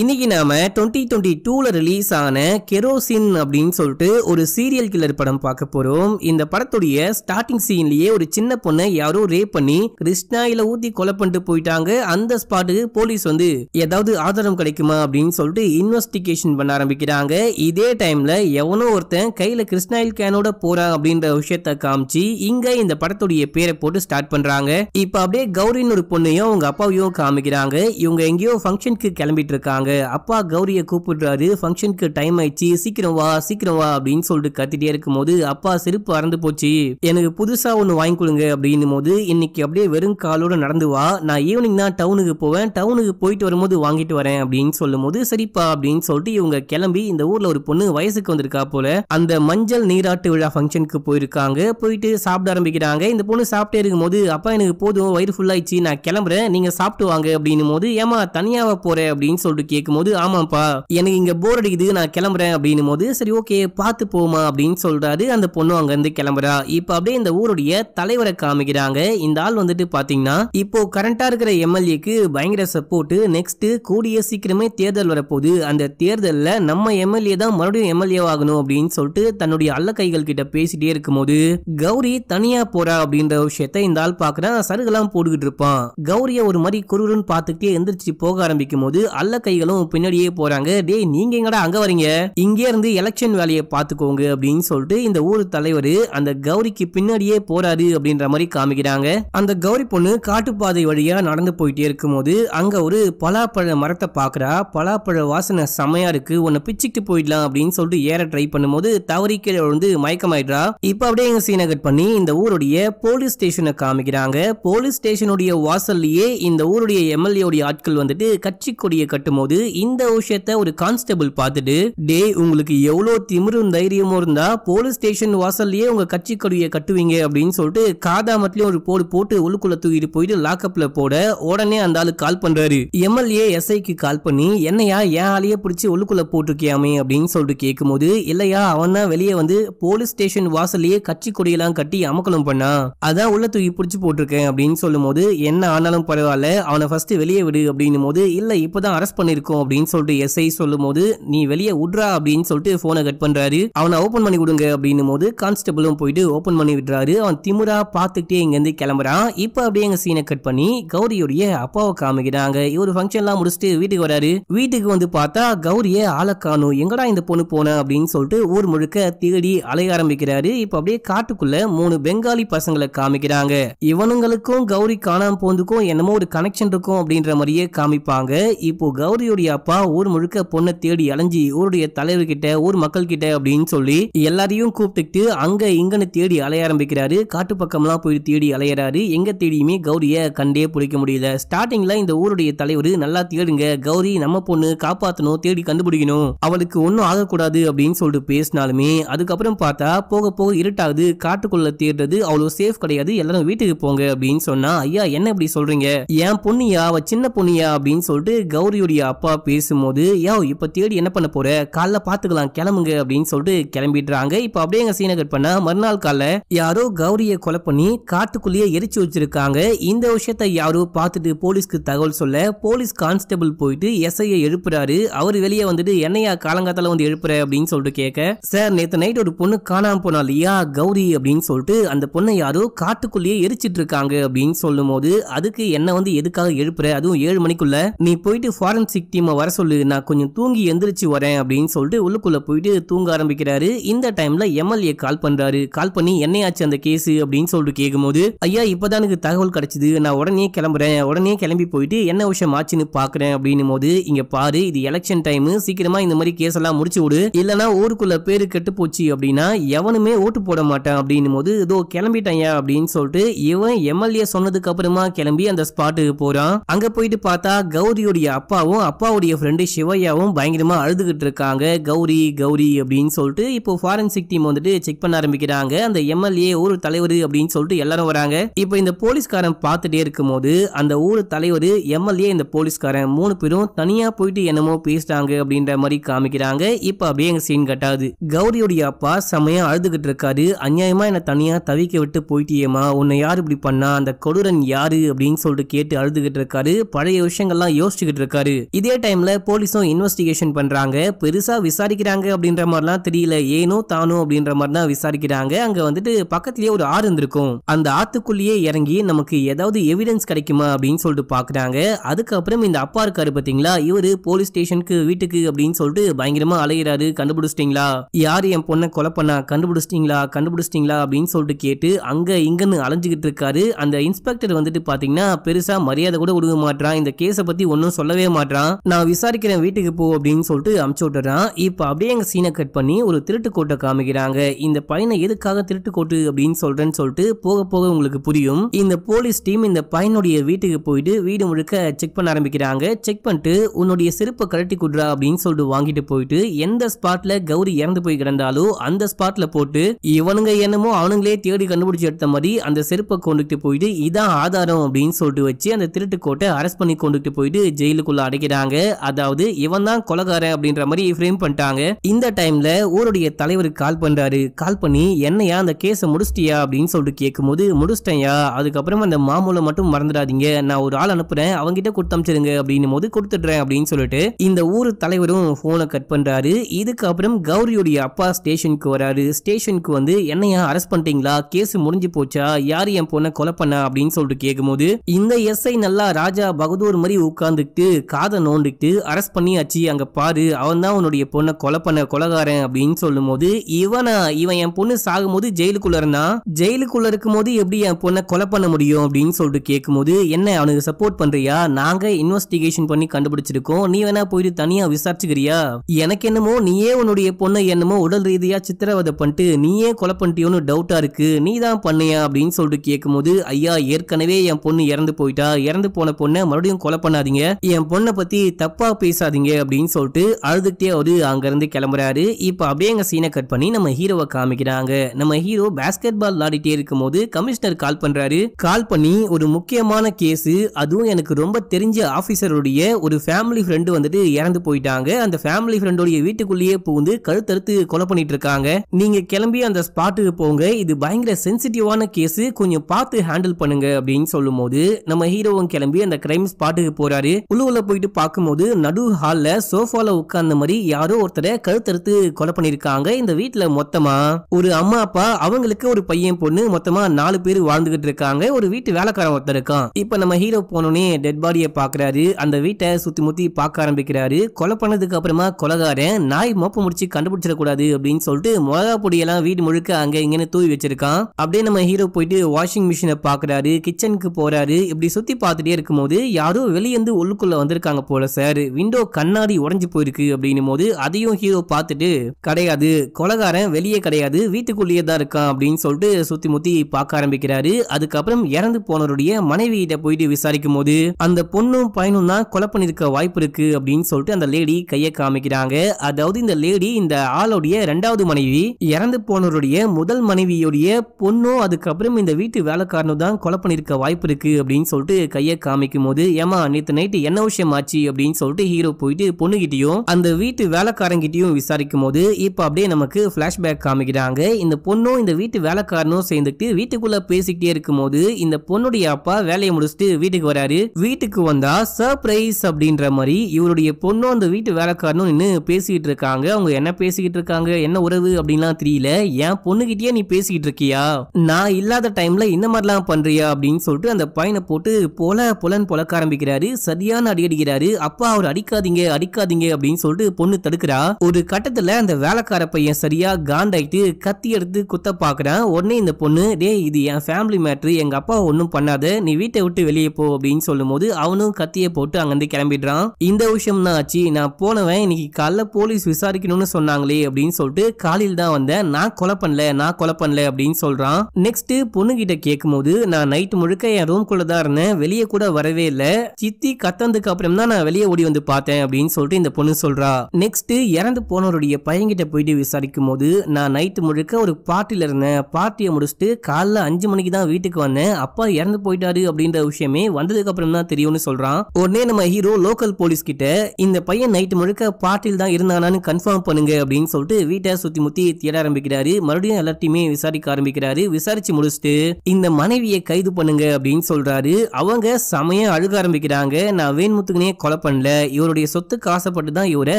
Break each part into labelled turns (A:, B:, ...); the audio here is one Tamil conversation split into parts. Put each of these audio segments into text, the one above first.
A: இன்னைக்கு நாம டுவெண்ட்டி டுவெண்ட்டி டூல ரிலீஸ் ஆன கெரோசின் அப்படின்னு சொல்லிட்டு ஒரு சீரியல் கில்லர் படம் பார்க்க போகிறோம் இந்த படத்துடைய ஸ்டார்டிங் சீன்லயே ஒரு சின்ன பொண்ணை யாரோ ரேப் பண்ணி கிருஷ்ணாயில ஊற்றி கொலை பண்ணிட்டு போயிட்டாங்க அந்த ஸ்பாட்டுக்கு போலீஸ் வந்து ஏதாவது ஆதாரம் கிடைக்குமா அப்படின்னு சொல்லிட்டு இன்வெஸ்டிகேஷன் பண்ண ஆரம்பிக்கிறாங்க இதே டைம்ல எவனோ ஒருத்தன் கையில் கிருஷ்ணாயில் கேனோட போறான் அப்படின்ற விஷயத்த காமிச்சு இங்கே இந்த படத்துடைய பேரை போட்டு ஸ்டார்ட் பண்றாங்க இப்போ அப்படியே கௌரின்னு ஒரு பொண்ணையும் அவங்க அப்பாவையும் காமிக்கிறாங்க இவங்க எங்கேயோ ஃபங்க்ஷனுக்கு கிளம்பிட்டு இருக்காங்க இருக்காங்க அப்பா கௌரியை கூப்பிடுறாரு ஃபங்க்ஷனுக்கு டைம் ஆயிடுச்சு சீக்கிரம் வா சீக்கிரம் வா அப்படின்னு சொல்லிட்டு கத்திட்டே இருக்கும் போது அப்பா செருப்பு அறந்து போச்சு எனக்கு புதுசா ஒண்ணு வாங்கி கொடுங்க அப்படின்னும் போது இன்னைக்கு அப்படியே வெறும் காலோட நடந்து வா நான் ஈவினிங் தான் டவுனுக்கு போவேன் டவுனுக்கு போயிட்டு வரும்போது வாங்கிட்டு வரேன் அப்படின்னு சொல்லும் போது சரிப்பா அப்படின்னு சொல்லிட்டு இவங்க கிளம்பி இந்த ஊர்ல ஒரு பொண்ணு வயசுக்கு வந்திருக்கா போல அந்த மஞ்சள் நீராட்டு விழா ஃபங்க்ஷனுக்கு போயிருக்காங்க போயிட்டு சாப்பிட ஆரம்பிக்கிறாங்க இந்த பொண்ணு சாப்பிட்டே இருக்கும் போது அப்பா எனக்கு போதும் வயிறு ஃபுல்லாயிடுச்சு நான் கிளம்புறேன் நீங்க சாப்பிட்டு வாங்க அப்படின்னும் போது ஏமா தனியாவ போற அப்படின்னு சொல்லிட்டு கேட்கும்போது ஆமாப்பா எனக்கு இங்க போர் அடிக்குது நான் கிளம்புறேன் அப்படின்னு போது சரி ஓகே பார்த்து போமா அப்படின்னு சொல்றாரு அந்த பொண்ணு அங்க இருந்து கிளம்புறா இப்போ அப்படியே இந்த ஊருடைய தலைவரை காமிக்கிறாங்க இந்த ஆள் வந்துட்டு பாத்தீங்கன்னா இப்போ கரண்டா இருக்கிற எம்எல்ஏக்கு பயங்கர சப்போர்ட் நெக்ஸ்ட் கூடிய சீக்கிரமே தேர்தல் வரப்போகுது அந்த தேர்தலில் நம்ம எம்எல்ஏ தான் மறுபடியும் எம்எல்ஏ ஆகணும் அப்படின்னு சொல்லிட்டு தன்னுடைய அல்ல கைகள் கிட்ட பேசிட்டே இருக்கும்போது கௌரி தனியா போறா அப்படின்ற விஷயத்த இந்த ஆள் பாக்குறா சருகெல்லாம் போட்டுக்கிட்டு இருப்பான் கௌரிய ஒரு மாதிரி குருன்னு பார்த்துக்கிட்டே எந்திரிச்சு போக ஆரம்பிக்கும் போது அல்ல கை அதிகாரிகளும் பின்னாடியே போறாங்க டே நீங்க எங்கடா அங்க வரீங்க இங்கே இருந்து எலெக்ஷன் வேலையை பாத்துக்கோங்க அப்படின்னு சொல்லிட்டு இந்த ஊர் தலைவர் அந்த கௌரிக்கு பின்னாடியே போறாரு அப்படின்ற மாதிரி காமிக்கிறாங்க அந்த கௌரி பொண்ணு காட்டுப்பாதை வழியா நடந்து போயிட்டே இருக்கும் போது அங்க ஒரு பலாப்பழ மரத்தை பாக்குறா பலாப்பழ வாசனை செமையா இருக்கு உன்னை பிச்சுக்கிட்டு போயிடலாம் அப்படின்னு சொல்லிட்டு ஏற ட்ரை பண்ணும்போது தவறி கீழே விழுந்து மயக்கமாயிடுறா இப்ப அப்படியே எங்க சீனகட் பண்ணி இந்த ஊருடைய போலீஸ் ஸ்டேஷனை காமிக்கிறாங்க போலீஸ் ஸ்டேஷனுடைய வாசல்லையே இந்த ஊருடைய எம்எல்ஏ ஆட்கள் வந்துட்டு கட்சி கொடியை கட்டும் போது இந்த விஷயத்த ஒரு கான்ஸ்டபிள் பார்த்துட்டு டே உங்களுக்கு எவ்வளோ திமிரும் தைரியமும் இருந்தா போலீஸ் ஸ்டேஷன் வாசல்லையே உங்க கட்சி கொடியை கட்டுவீங்க அப்படின்னு சொல்லிட்டு காதாமத்திலயும் ஒரு போடு போட்டு உள்ளுக்குள்ள தூக்கிட்டு போயிட்டு லாக்அப்ல போட உடனே அந்த ஆளு கால் பண்றாரு எம்எல்ஏ எஸ்ஐக்கு கால் பண்ணி என்னையா என் ஆளையே பிடிச்சி உள்ளுக்குள்ள போட்டிருக்கியாமே அப்படின்னு சொல்லிட்டு கேட்கும்போது இல்லையா அவன் தான் வெளியே வந்து போலீஸ் ஸ்டேஷன் வாசல்லையே கட்சி கொடியெல்லாம் கட்டி அமக்கலம் பண்ணா அதான் உள்ள தூக்கி பிடிச்சி போட்டிருக்கேன் அப்படின்னு சொல்லும் போது என்ன ஆனாலும் பரவாயில்ல அவனை ஃபர்ஸ்ட் வெளியே விடு அப்படின்னு போது இல்ல இப்பதான் அரெஸ்ட் பண்ணிரு இருக்கும் அப்படின்னு சொல்லிட்டு எஸ்ஐ சொல்லும் போது நீ வெளியே உட்ரா அப்படின்னு சொல்லிட்டு போனை கட் பண்றாரு அவனை ஓபன் பண்ணி கொடுங்க அப்படின்னு போது கான்ஸ்டபிளும் போயிட்டு ஓபன் பண்ணி விடுறாரு அவன் திமுறா பார்த்துக்கிட்டே இங்கேருந்து கிளம்புறான் இப்போ அப்படியே எங்க சீனை கட் பண்ணி கௌரியுடைய அப்பாவை காமிக்கிறாங்க இவர் ஃபங்க்ஷன்லாம் முடிச்சுட்டு வீட்டுக்கு வராரு வீட்டுக்கு வந்து பார்த்தா கௌரிய ஆளக்கானு எங்கடா இந்த பொண்ணு போன அப்படின்னு சொல்லிட்டு ஊர் முழுக்க தேடி அலைய ஆரம்பிக்கிறாரு இப்ப அப்படியே காட்டுக்குள்ள மூணு பெங்காலி பசங்களை காமிக்கிறாங்க இவனுங்களுக்கும் கௌரி காணாம போந்துக்கும் என்னமோ ஒரு கனெக்ஷன் இருக்கும் அப்படின்ற மாதிரியே காமிப்பாங்க இப்போ கௌரி கௌரியுடைய அப்பா ஊர் முழுக்க பொண்ணை தேடி அலைஞ்சி ஊருடைய தலைவர்கிட்ட ஊர் மக்கள் கிட்ட அப்படின்னு சொல்லி எல்லாரையும் கூப்பிட்டுக்கிட்டு அங்க இங்கன்னு தேடி அலைய ஆரம்பிக்கிறாரு காட்டு பக்கம்லாம் போய் தேடி அலையிறாரு எங்க தேடியுமே கௌரிய கண்டே பிடிக்க முடியல ஸ்டார்டிங்ல இந்த ஊருடைய தலைவர் நல்லா தேடுங்க கௌரி நம்ம பொண்ணு காப்பாத்தணும் தேடி கண்டுபிடிக்கணும் அவளுக்கு ஒன்னும் ஆகக்கூடாது அப்படின்னு சொல்லிட்டு பேசினாலுமே அதுக்கப்புறம் பார்த்தா போக போக இருட்டாகுது காட்டுக்குள்ள தேடுறது அவ்வளவு சேஃப் கிடையாது எல்லாரும் வீட்டுக்கு போங்க அப்படின்னு சொன்னா ஐயா என்ன இப்படி சொல்றீங்க என் பொண்ணியா அவ சின்ன பொண்ணியா அப்படின்னு சொல்லிட்டு கௌரியுடைய அப்பா பேசும்போது யோ இப்போ தேடி என்ன பண்ண போற காலைல பார்த்துக்கலாம் கிளம்புங்க அப்படின்னு சொல்லிட்டு கிளம்பிடுறாங்க இப்போ அப்படியே எங்க சீனை கட் பண்ண மறுநாள் காலைல யாரோ கௌரியை கொலை பண்ணி காட்டுக்குள்ளேயே எரிச்சு வச்சிருக்காங்க இந்த விஷயத்த யாரோ பார்த்துட்டு போலீஸ்க்கு தகவல் சொல்ல போலீஸ் கான்ஸ்டபிள் போயிட்டு எஸ்ஐயை எழுப்புறாரு அவர் வெளியே வந்துட்டு என்னையா காலங்காத்தால வந்து எழுப்புற அப்படின்னு சொல்லிட்டு கேட்க சார் நேற்று நைட் ஒரு பொண்ணு காணாம போனா இல்லையா கௌரி அப்படின்னு சொல்லிட்டு அந்த பொண்ணை யாரோ காட்டுக்குள்ளேயே எரிச்சிட்டு இருக்காங்க அப்படின்னு சொல்லும் அதுக்கு என்ன வந்து எதுக்காக எழுப்புற அதுவும் ஏழு மணிக்குள்ள நீ போயிட்டு ஃபாரன்சிக் விக்டிமை வர சொல்லு நான் கொஞ்சம் தூங்கி எந்திரிச்சு வரேன் அப்படின்னு சொல்லிட்டு உள்ளுக்குள்ளே போயிட்டு தூங்க ஆரம்பிக்கிறாரு இந்த டைமில் எம்எல்ஏ கால் பண்ணுறாரு கால் பண்ணி என்னையாச்சு அந்த கேஸு அப்படின்னு சொல்லிட்டு கேட்கும்போது ஐயா இப்போதான் எனக்கு தகவல் கிடைச்சிது நான் உடனே கிளம்புறேன் உடனே கிளம்பி போயிட்டு என்ன விஷயம் ஆச்சுன்னு பார்க்குறேன் அப்படின்னும் போது இங்கே பாரு இது எலெக்ஷன் டைமு சீக்கிரமாக இந்த மாதிரி கேஸ் எல்லாம் முடிச்சு விடு இல்லனா ஊருக்குள்ளே பேர் கெட்டு போச்சு அப்படின்னா எவனுமே ஓட்டு போட மாட்டேன் அப்படின்னும் போது இதோ கிளம்பிட்டையா அப்படின்னு சொல்லிட்டு இவன் எம்எல்ஏ சொன்னதுக்கு அப்புறமா கிளம்பி அந்த ஸ்பாட்டுக்கு போகிறான் அங்கே போயிட்டு பார்த்தா கௌரியுடைய அப்பாவும் அப்பாவுடைய ஃப்ரெண்டு சிவையாவும் பயங்கரமாக அழுதுகிட்டு இருக்காங்க கௌரி கௌரி அப்படின்னு சொல்லிட்டு இப்போ ஃபாரன்சிக் டீம் வந்துட்டு செக் பண்ண ஆரம்பிக்கிறாங்க அந்த எம்எல்ஏ ஊர் தலைவர் அப்படின்னு சொல்லிட்டு எல்லாரும் வராங்க இப்போ இந்த போலீஸ்காரன் பார்த்துட்டே இருக்கும்போது அந்த ஊர் தலைவர் எம்எல்ஏ இந்த போலீஸ்காரன் மூணு பேரும் தனியாக போயிட்டு என்னமோ பேசுறாங்க அப்படின்ற மாதிரி காமிக்கிறாங்க இப்போ அப்படியே எங்கள் சீன் கட்டாது கௌரியுடைய அப்பா செமையாக அழுதுகிட்டு இருக்காரு அநியாயமாக என்னை தனியாக தவிக்க விட்டு போயிட்டியேமா உன்னை யார் இப்படி பண்ணா அந்த கொடூரன் யாரு அப்படின்னு சொல்லிட்டு கேட்டு அழுதுகிட்டு இருக்காரு பழைய விஷயங்கள்லாம் யோசிச்சுக்கிட்டு இருக்காரு இது இதே டைமில் போலீஸும் இன்வெஸ்டிகேஷன் பண்ணுறாங்க பெருசாக விசாரிக்கிறாங்க அப்படின்ற மாதிரிலாம் தெரியல ஏனோ தானோ அப்படின்ற மாதிரி தான் விசாரிக்கிறாங்க அங்கே வந்துட்டு பக்கத்துலேயே ஒரு ஆறு இருந்திருக்கும் அந்த ஆத்துக்குள்ளேயே இறங்கி நமக்கு ஏதாவது எவிடன்ஸ் கிடைக்குமா அப்படின்னு சொல்லிட்டு பார்க்குறாங்க அதுக்கப்புறம் இந்த அப்பா இருக்காரு பார்த்தீங்களா இவர் போலீஸ் ஸ்டேஷனுக்கு வீட்டுக்கு அப்படின்னு சொல்லிட்டு பயங்கரமாக அலையிறாரு கண்டுபிடிச்சிட்டீங்களா யார் என் பொண்ணை கொலை பண்ணா கண்டுபிடிச்சிட்டீங்களா கண்டுபிடிச்சிட்டீங்களா அப்படின்னு சொல்லிட்டு கேட்டு அங்கே இங்கன்னு அலைஞ்சிக்கிட்டு இருக்காரு அந்த இன்ஸ்பெக்டர் வந்துட்டு பார்த்தீங்கன்னா பெருசாக மரியாதை கூட கொடுக்க மாட்டான் இந்த கேஸை பற்றி ஒன்றும் சொல்லவே மாட்டான் நான் விசாரிக்கிறேன் வீட்டுக்கு போ அப்படின்னு சொல்லிட்டு அமுச்சு விட்டுறான் இப்போ அப்படியே எங்க சீனை கட் பண்ணி ஒரு திருட்டு கோட்டை காமிக்கிறாங்க இந்த பையனை எதுக்காக திருட்டு கோட்டு அப்படின்னு சொல்றேன்னு சொல்லிட்டு போக போக உங்களுக்கு புரியும் இந்த போலீஸ் டீம் இந்த பையனுடைய வீட்டுக்கு போயிட்டு வீடு முழுக்க செக் பண்ண ஆரம்பிக்கிறாங்க செக் பண்ணிட்டு உன்னுடைய செருப்பை கழட்டி குடுறா அப்படின்னு சொல்லிட்டு வாங்கிட்டு போயிட்டு எந்த ஸ்பாட்ல கௌரி இறந்து போய் கிடந்தாலும் அந்த ஸ்பாட்ல போட்டு இவனுங்க என்னமோ அவனுங்களே தேடி கண்டுபிடிச்சு எடுத்த மாதிரி அந்த செருப்பை கொண்டுகிட்டு போயிட்டு இதான் ஆதாரம் அப்படின்னு சொல்லிட்டு வச்சு அந்த திருட்டு கோட்டை அரெஸ்ட் பண்ணி கொண்டுகிட்டு போயிட்டு ஜெயிலுக்குள்ள அடைக்கிறாங்க பண்ணிட்டாங்க அதாவது இவன் தான் கொலகார அப்படின்ற மாதிரி ஃப்ரேம் பண்ணிட்டாங்க இந்த டைம்ல ஊருடைய தலைவருக்கு கால் பண்றாரு கால் பண்ணி என்னையா அந்த கேஸை முடிச்சிட்டியா அப்படின்னு சொல்லிட்டு கேட்கும்போது முடிச்சிட்டேன்யா அதுக்கப்புறம் அந்த மாமூலை மட்டும் மறந்துடாதீங்க நான் ஒரு ஆள் அனுப்புறேன் கிட்ட கொடுத்து அமைச்சிருங்க அப்படின்னும் போது கொடுத்துட்றேன் அப்படின்னு சொல்லிட்டு இந்த ஊர் தலைவரும் போனை கட் பண்றாரு இதுக்கப்புறம் கௌரியுடைய அப்பா ஸ்டேஷனுக்கு வராரு ஸ்டேஷனுக்கு வந்து என்னையா அரெஸ்ட் பண்ணிட்டீங்களா கேஸ் முடிஞ்சு போச்சா யார் என் பொண்ணை கொலை பண்ண அப்படின்னு சொல்லிட்டு கேட்கும்போது இந்த எஸ்ஐ நல்லா ராஜா பகதூர் மாதிரி உட்கார்ந்துட்டு காதை நோண்டிட்டு அரெஸ்ட் பண்ணியாச்சு அங்கே பாரு அவன் தான் உன்னுடைய பொண்ணை கொலை பண்ண கொலகாரன் அப்படின்னு சொல்லும் போது இவனா இவன் என் பொண்ணு சாகும் போது ஜெயிலுக்குள்ள இருந்தான் ஜெயிலுக்குள்ள இருக்கும் போது எப்படி என் பொண்ணை கொலை பண்ண முடியும் அப்படின்னு சொல்லிட்டு கேட்கும் போது என்ன அவனுக்கு சப்போர்ட் பண்றியா நாங்க இன்வெஸ்டிகேஷன் பண்ணி கண்டுபிடிச்சிருக்கோம் நீ வேணா போயிட்டு தனியா விசாரிச்சுக்கிறியா எனக்கு என்னமோ நீயே உன்னுடைய பொண்ணை என்னமோ உடல் ரீதியா சித்திரவதை பண்ணிட்டு நீயே கொலை பண்ணிட்டியோன்னு டவுட்டா இருக்கு நீ தான் பண்ணியா அப்படின்னு சொல்லிட்டு கேட்கும் போது ஐயா ஏற்கனவே என் பொண்ணு இறந்து போயிட்டா இறந்து போன பொண்ணை மறுபடியும் கொலை பண்ணாதீங்க என் பொண்ணை பத்தி பற்றி தப்பாக பேசாதீங்க அப்படின்னு சொல்லிட்டு அழுதுகிட்டே அவரு அங்கேருந்து கிளம்புறாரு இப்போ அப்படியே எங்கள் சீனை கட் பண்ணி நம்ம ஹீரோவை காமிக்கிறாங்க நம்ம ஹீரோ பேஸ்கெட் பால் விளாடிட்டே இருக்கும் போது கமிஷனர் கால் பண்ணுறாரு கால் பண்ணி ஒரு முக்கியமான கேஸ் அதுவும் எனக்கு ரொம்ப தெரிஞ்ச ஆஃபீஸருடைய ஒரு ஃபேமிலி ஃப்ரெண்டு வந்துட்டு இறந்து போயிட்டாங்க அந்த ஃபேமிலி ஃப்ரெண்டோடைய வீட்டுக்குள்ளேயே புகுந்து கழுத்தறுத்து கொலை பண்ணிட்டு இருக்காங்க நீங்க கிளம்பி அந்த ஸ்பாட்டுக்கு போங்க இது பயங்கர சென்சிட்டிவான கேஸ் கொஞ்சம் பார்த்து ஹேண்டில் பண்ணுங்க அப்படின்னு சொல்லும் போது நம்ம ஹீரோவும் கிளம்பி அந்த கிரைம் ஸ்பாட்டுக்கு போறாரு உள்ளுக்குள்ள போயிட்டு பார்க்க பார்க்கும்போது நடு ஹாலில் சோஃபாவில் உட்கார்ந்த மாதிரி யாரோ ஒருத்தரை கழுத்தறுத்து கொலை பண்ணியிருக்காங்க இந்த வீட்டில் மொத்தமாக ஒரு அம்மா அப்பா அவங்களுக்கு ஒரு பையன் பொண்ணு மொத்தமாக நாலு பேர் வாழ்ந்துகிட்டு இருக்காங்க ஒரு வீட்டு வேலைக்காரன் ஒருத்தர் இருக்கான் இப்போ நம்ம ஹீரோ போனோடனே டெட் பாடியை பார்க்குறாரு அந்த வீட்டை சுற்றி முத்தி பார்க்க ஆரம்பிக்கிறாரு கொலை பண்ணதுக்கு அப்புறமா கொலகாரன் நாய் மோப்ப முடிச்சு கண்டுபிடிச்சிடக்கூடாது அப்படின்னு சொல்லிட்டு மிளகா பொடியெல்லாம் வீடு முழுக்க அங்கே இங்கேன்னு தூவி வச்சிருக்கான் அப்படியே நம்ம ஹீரோ போயிட்டு வாஷிங் மிஷினை பார்க்குறாரு கிச்சனுக்கு போகிறாரு இப்படி சுற்றி பார்த்துட்டே இருக்கும்போது யாரோ வெளியே இருந்து உள்ளுக்குள்ளே வந்திருக்காங்க போல போல சார் விண்டோ கண்ணாடி உடஞ்சி போயிருக்கு அப்படின்னும் போது அதையும் ஹீரோ பார்த்துட்டு கிடையாது கொலகாரன் வெளியே கிடையாது வீட்டுக்குள்ளேயே தான் இருக்கான் அப்படின்னு சொல்லிட்டு சுத்தி முத்தி பார்க்க ஆரம்பிக்கிறாரு அதுக்கப்புறம் இறந்து போனவருடைய மனைவி கிட்ட போயிட்டு விசாரிக்கும் போது அந்த பொண்ணும் பயனும் தான் கொலை பண்ணிருக்க வாய்ப்பு இருக்கு அப்படின்னு சொல்லிட்டு அந்த லேடி கையை காமிக்கிறாங்க அதாவது இந்த லேடி இந்த ஆளுடைய ரெண்டாவது மனைவி இறந்து போனவருடைய முதல் மனைவியுடைய பொண்ணும் அதுக்கப்புறம் இந்த வீட்டு வேலைக்காரனும் தான் கொலை பண்ணிருக்க வாய்ப்பு இருக்கு அப்படின்னு சொல்லிட்டு கையை காமிக்கும் போது ஏமா நேற்று நைட்டு என்ன விஷயம் ஆச்சு அப்படின்னு சொல்லிட்டு ஹீரோ போயிட்டு பொண்ணுகிட்டயும் அந்த வீட்டு வேலைக்காரங்கிட்டையும் விசாரிக்கும் போது இப்போ அப்படியே நமக்கு பிளாஷ்பேக் காமிக்கிறாங்க இந்த பொண்ணும் இந்த வீட்டு வேலைக்காரனும் சேர்ந்துட்டு வீட்டுக்குள்ள பேசிக்கிட்டே இருக்கும் போது இந்த பொண்ணுடைய அப்பா வேலையை முடிச்சுட்டு வீட்டுக்கு வராரு வீட்டுக்கு வந்தா சர்ப்ரைஸ் அப்படின்ற மாதிரி இவருடைய பொண்ணும் அந்த வீட்டு வேலைக்காரனும் நின்று பேசிக்கிட்டு இருக்காங்க அவங்க என்ன பேசிக்கிட்டு இருக்காங்க என்ன உறவு அப்படின்லாம் தெரியல என் பொண்ணுகிட்டயே நீ பேசிக்கிட்டு இருக்கியா நான் இல்லாத டைம்ல இந்த மாதிரிலாம் பண்றியா அப்படின்னு சொல்லிட்டு அந்த பையனை போட்டு போல புலன் பொழக்க ஆரம்பிக்கிறாரு சரியான அடி அடிக்கிறாரு அப்பா அவர் அடிக்காதீங்க அடிக்காதீங்க அப்படின்னு சொல்லிட்டு பொண்ணு தடுக்கிறா ஒரு கட்டத்துல அந்த வேலைக்கார பையன் சரியா காண்டாயிட்டு கத்தி எடுத்து குத்த பாக்குறான் உடனே இந்த பொண்ணு டே இது என் ஃபேமிலி மேட்ரு எங்க அப்பா ஒன்னும் பண்ணாத நீ வீட்டை விட்டு வெளியே போ அப்படின்னு சொல்லும் போது அவனும் கத்திய போட்டு அங்கிருந்து கிளம்பிடுறான் இந்த விஷயம் தான் ஆச்சு நான் போனவன் இன்னைக்கு காலைல போலீஸ் விசாரிக்கணும்னு சொன்னாங்களே அப்படின்னு சொல்லிட்டு காலையில் தான் வந்தேன் நான் கொலை பண்ணல நான் கொலை பண்ணல அப்படின்னு சொல்றான் நெக்ஸ்ட் பொண்ணு கிட்ட கேட்கும் போது நான் நைட் முழுக்க என் ரூம் தான் இருந்தேன் வெளியே கூட வரவே இல்லை சித்தி கத்தனதுக்கு அப்புறம் தான் நான் நான் வெளியே ஓடி வந்து பார்த்தேன் அப்படின்னு சொல்லிட்டு இந்த பொண்ணு சொல்றா நெக்ஸ்ட் இறந்து போனவருடைய பையன்கிட்ட போயிட்டு விசாரிக்கும் போது நான் நைட்டு முழுக்க ஒரு பார்ட்டியில இருந்தேன் பார்ட்டியை முடிச்சுட்டு காலைல அஞ்சு மணிக்கு தான் வீட்டுக்கு வந்தேன் அப்பா இறந்து போயிட்டாரு அப்படின்ற விஷயமே வந்ததுக்கு அப்புறம் தான் தெரியும்னு சொல்றான் உடனே நம்ம ஹீரோ லோக்கல் போலீஸ் கிட்ட இந்த பையன் நைட்டு முழுக்க பார்ட்டியில் தான் இருந்தானான்னு கன்ஃபார்ம் பண்ணுங்க அப்படின்னு சொல்லிட்டு வீட்டை சுத்தி முத்தி தேட ஆரம்பிக்கிறாரு மறுபடியும் எல்லாத்தையுமே விசாரிக்க ஆரம்பிக்கிறாரு விசாரிச்சு முடிச்சுட்டு இந்த மனைவியை கைது பண்ணுங்க அப்படின்னு சொல்றாரு அவங்க சமயம் அழுக ஆரம்பிக்கிறாங்க நான் வேண்முத்துக்குனே கொலை பண்ணல இவருடைய சொத்துக்கு ஆசைப்பட்டு தான் இவரை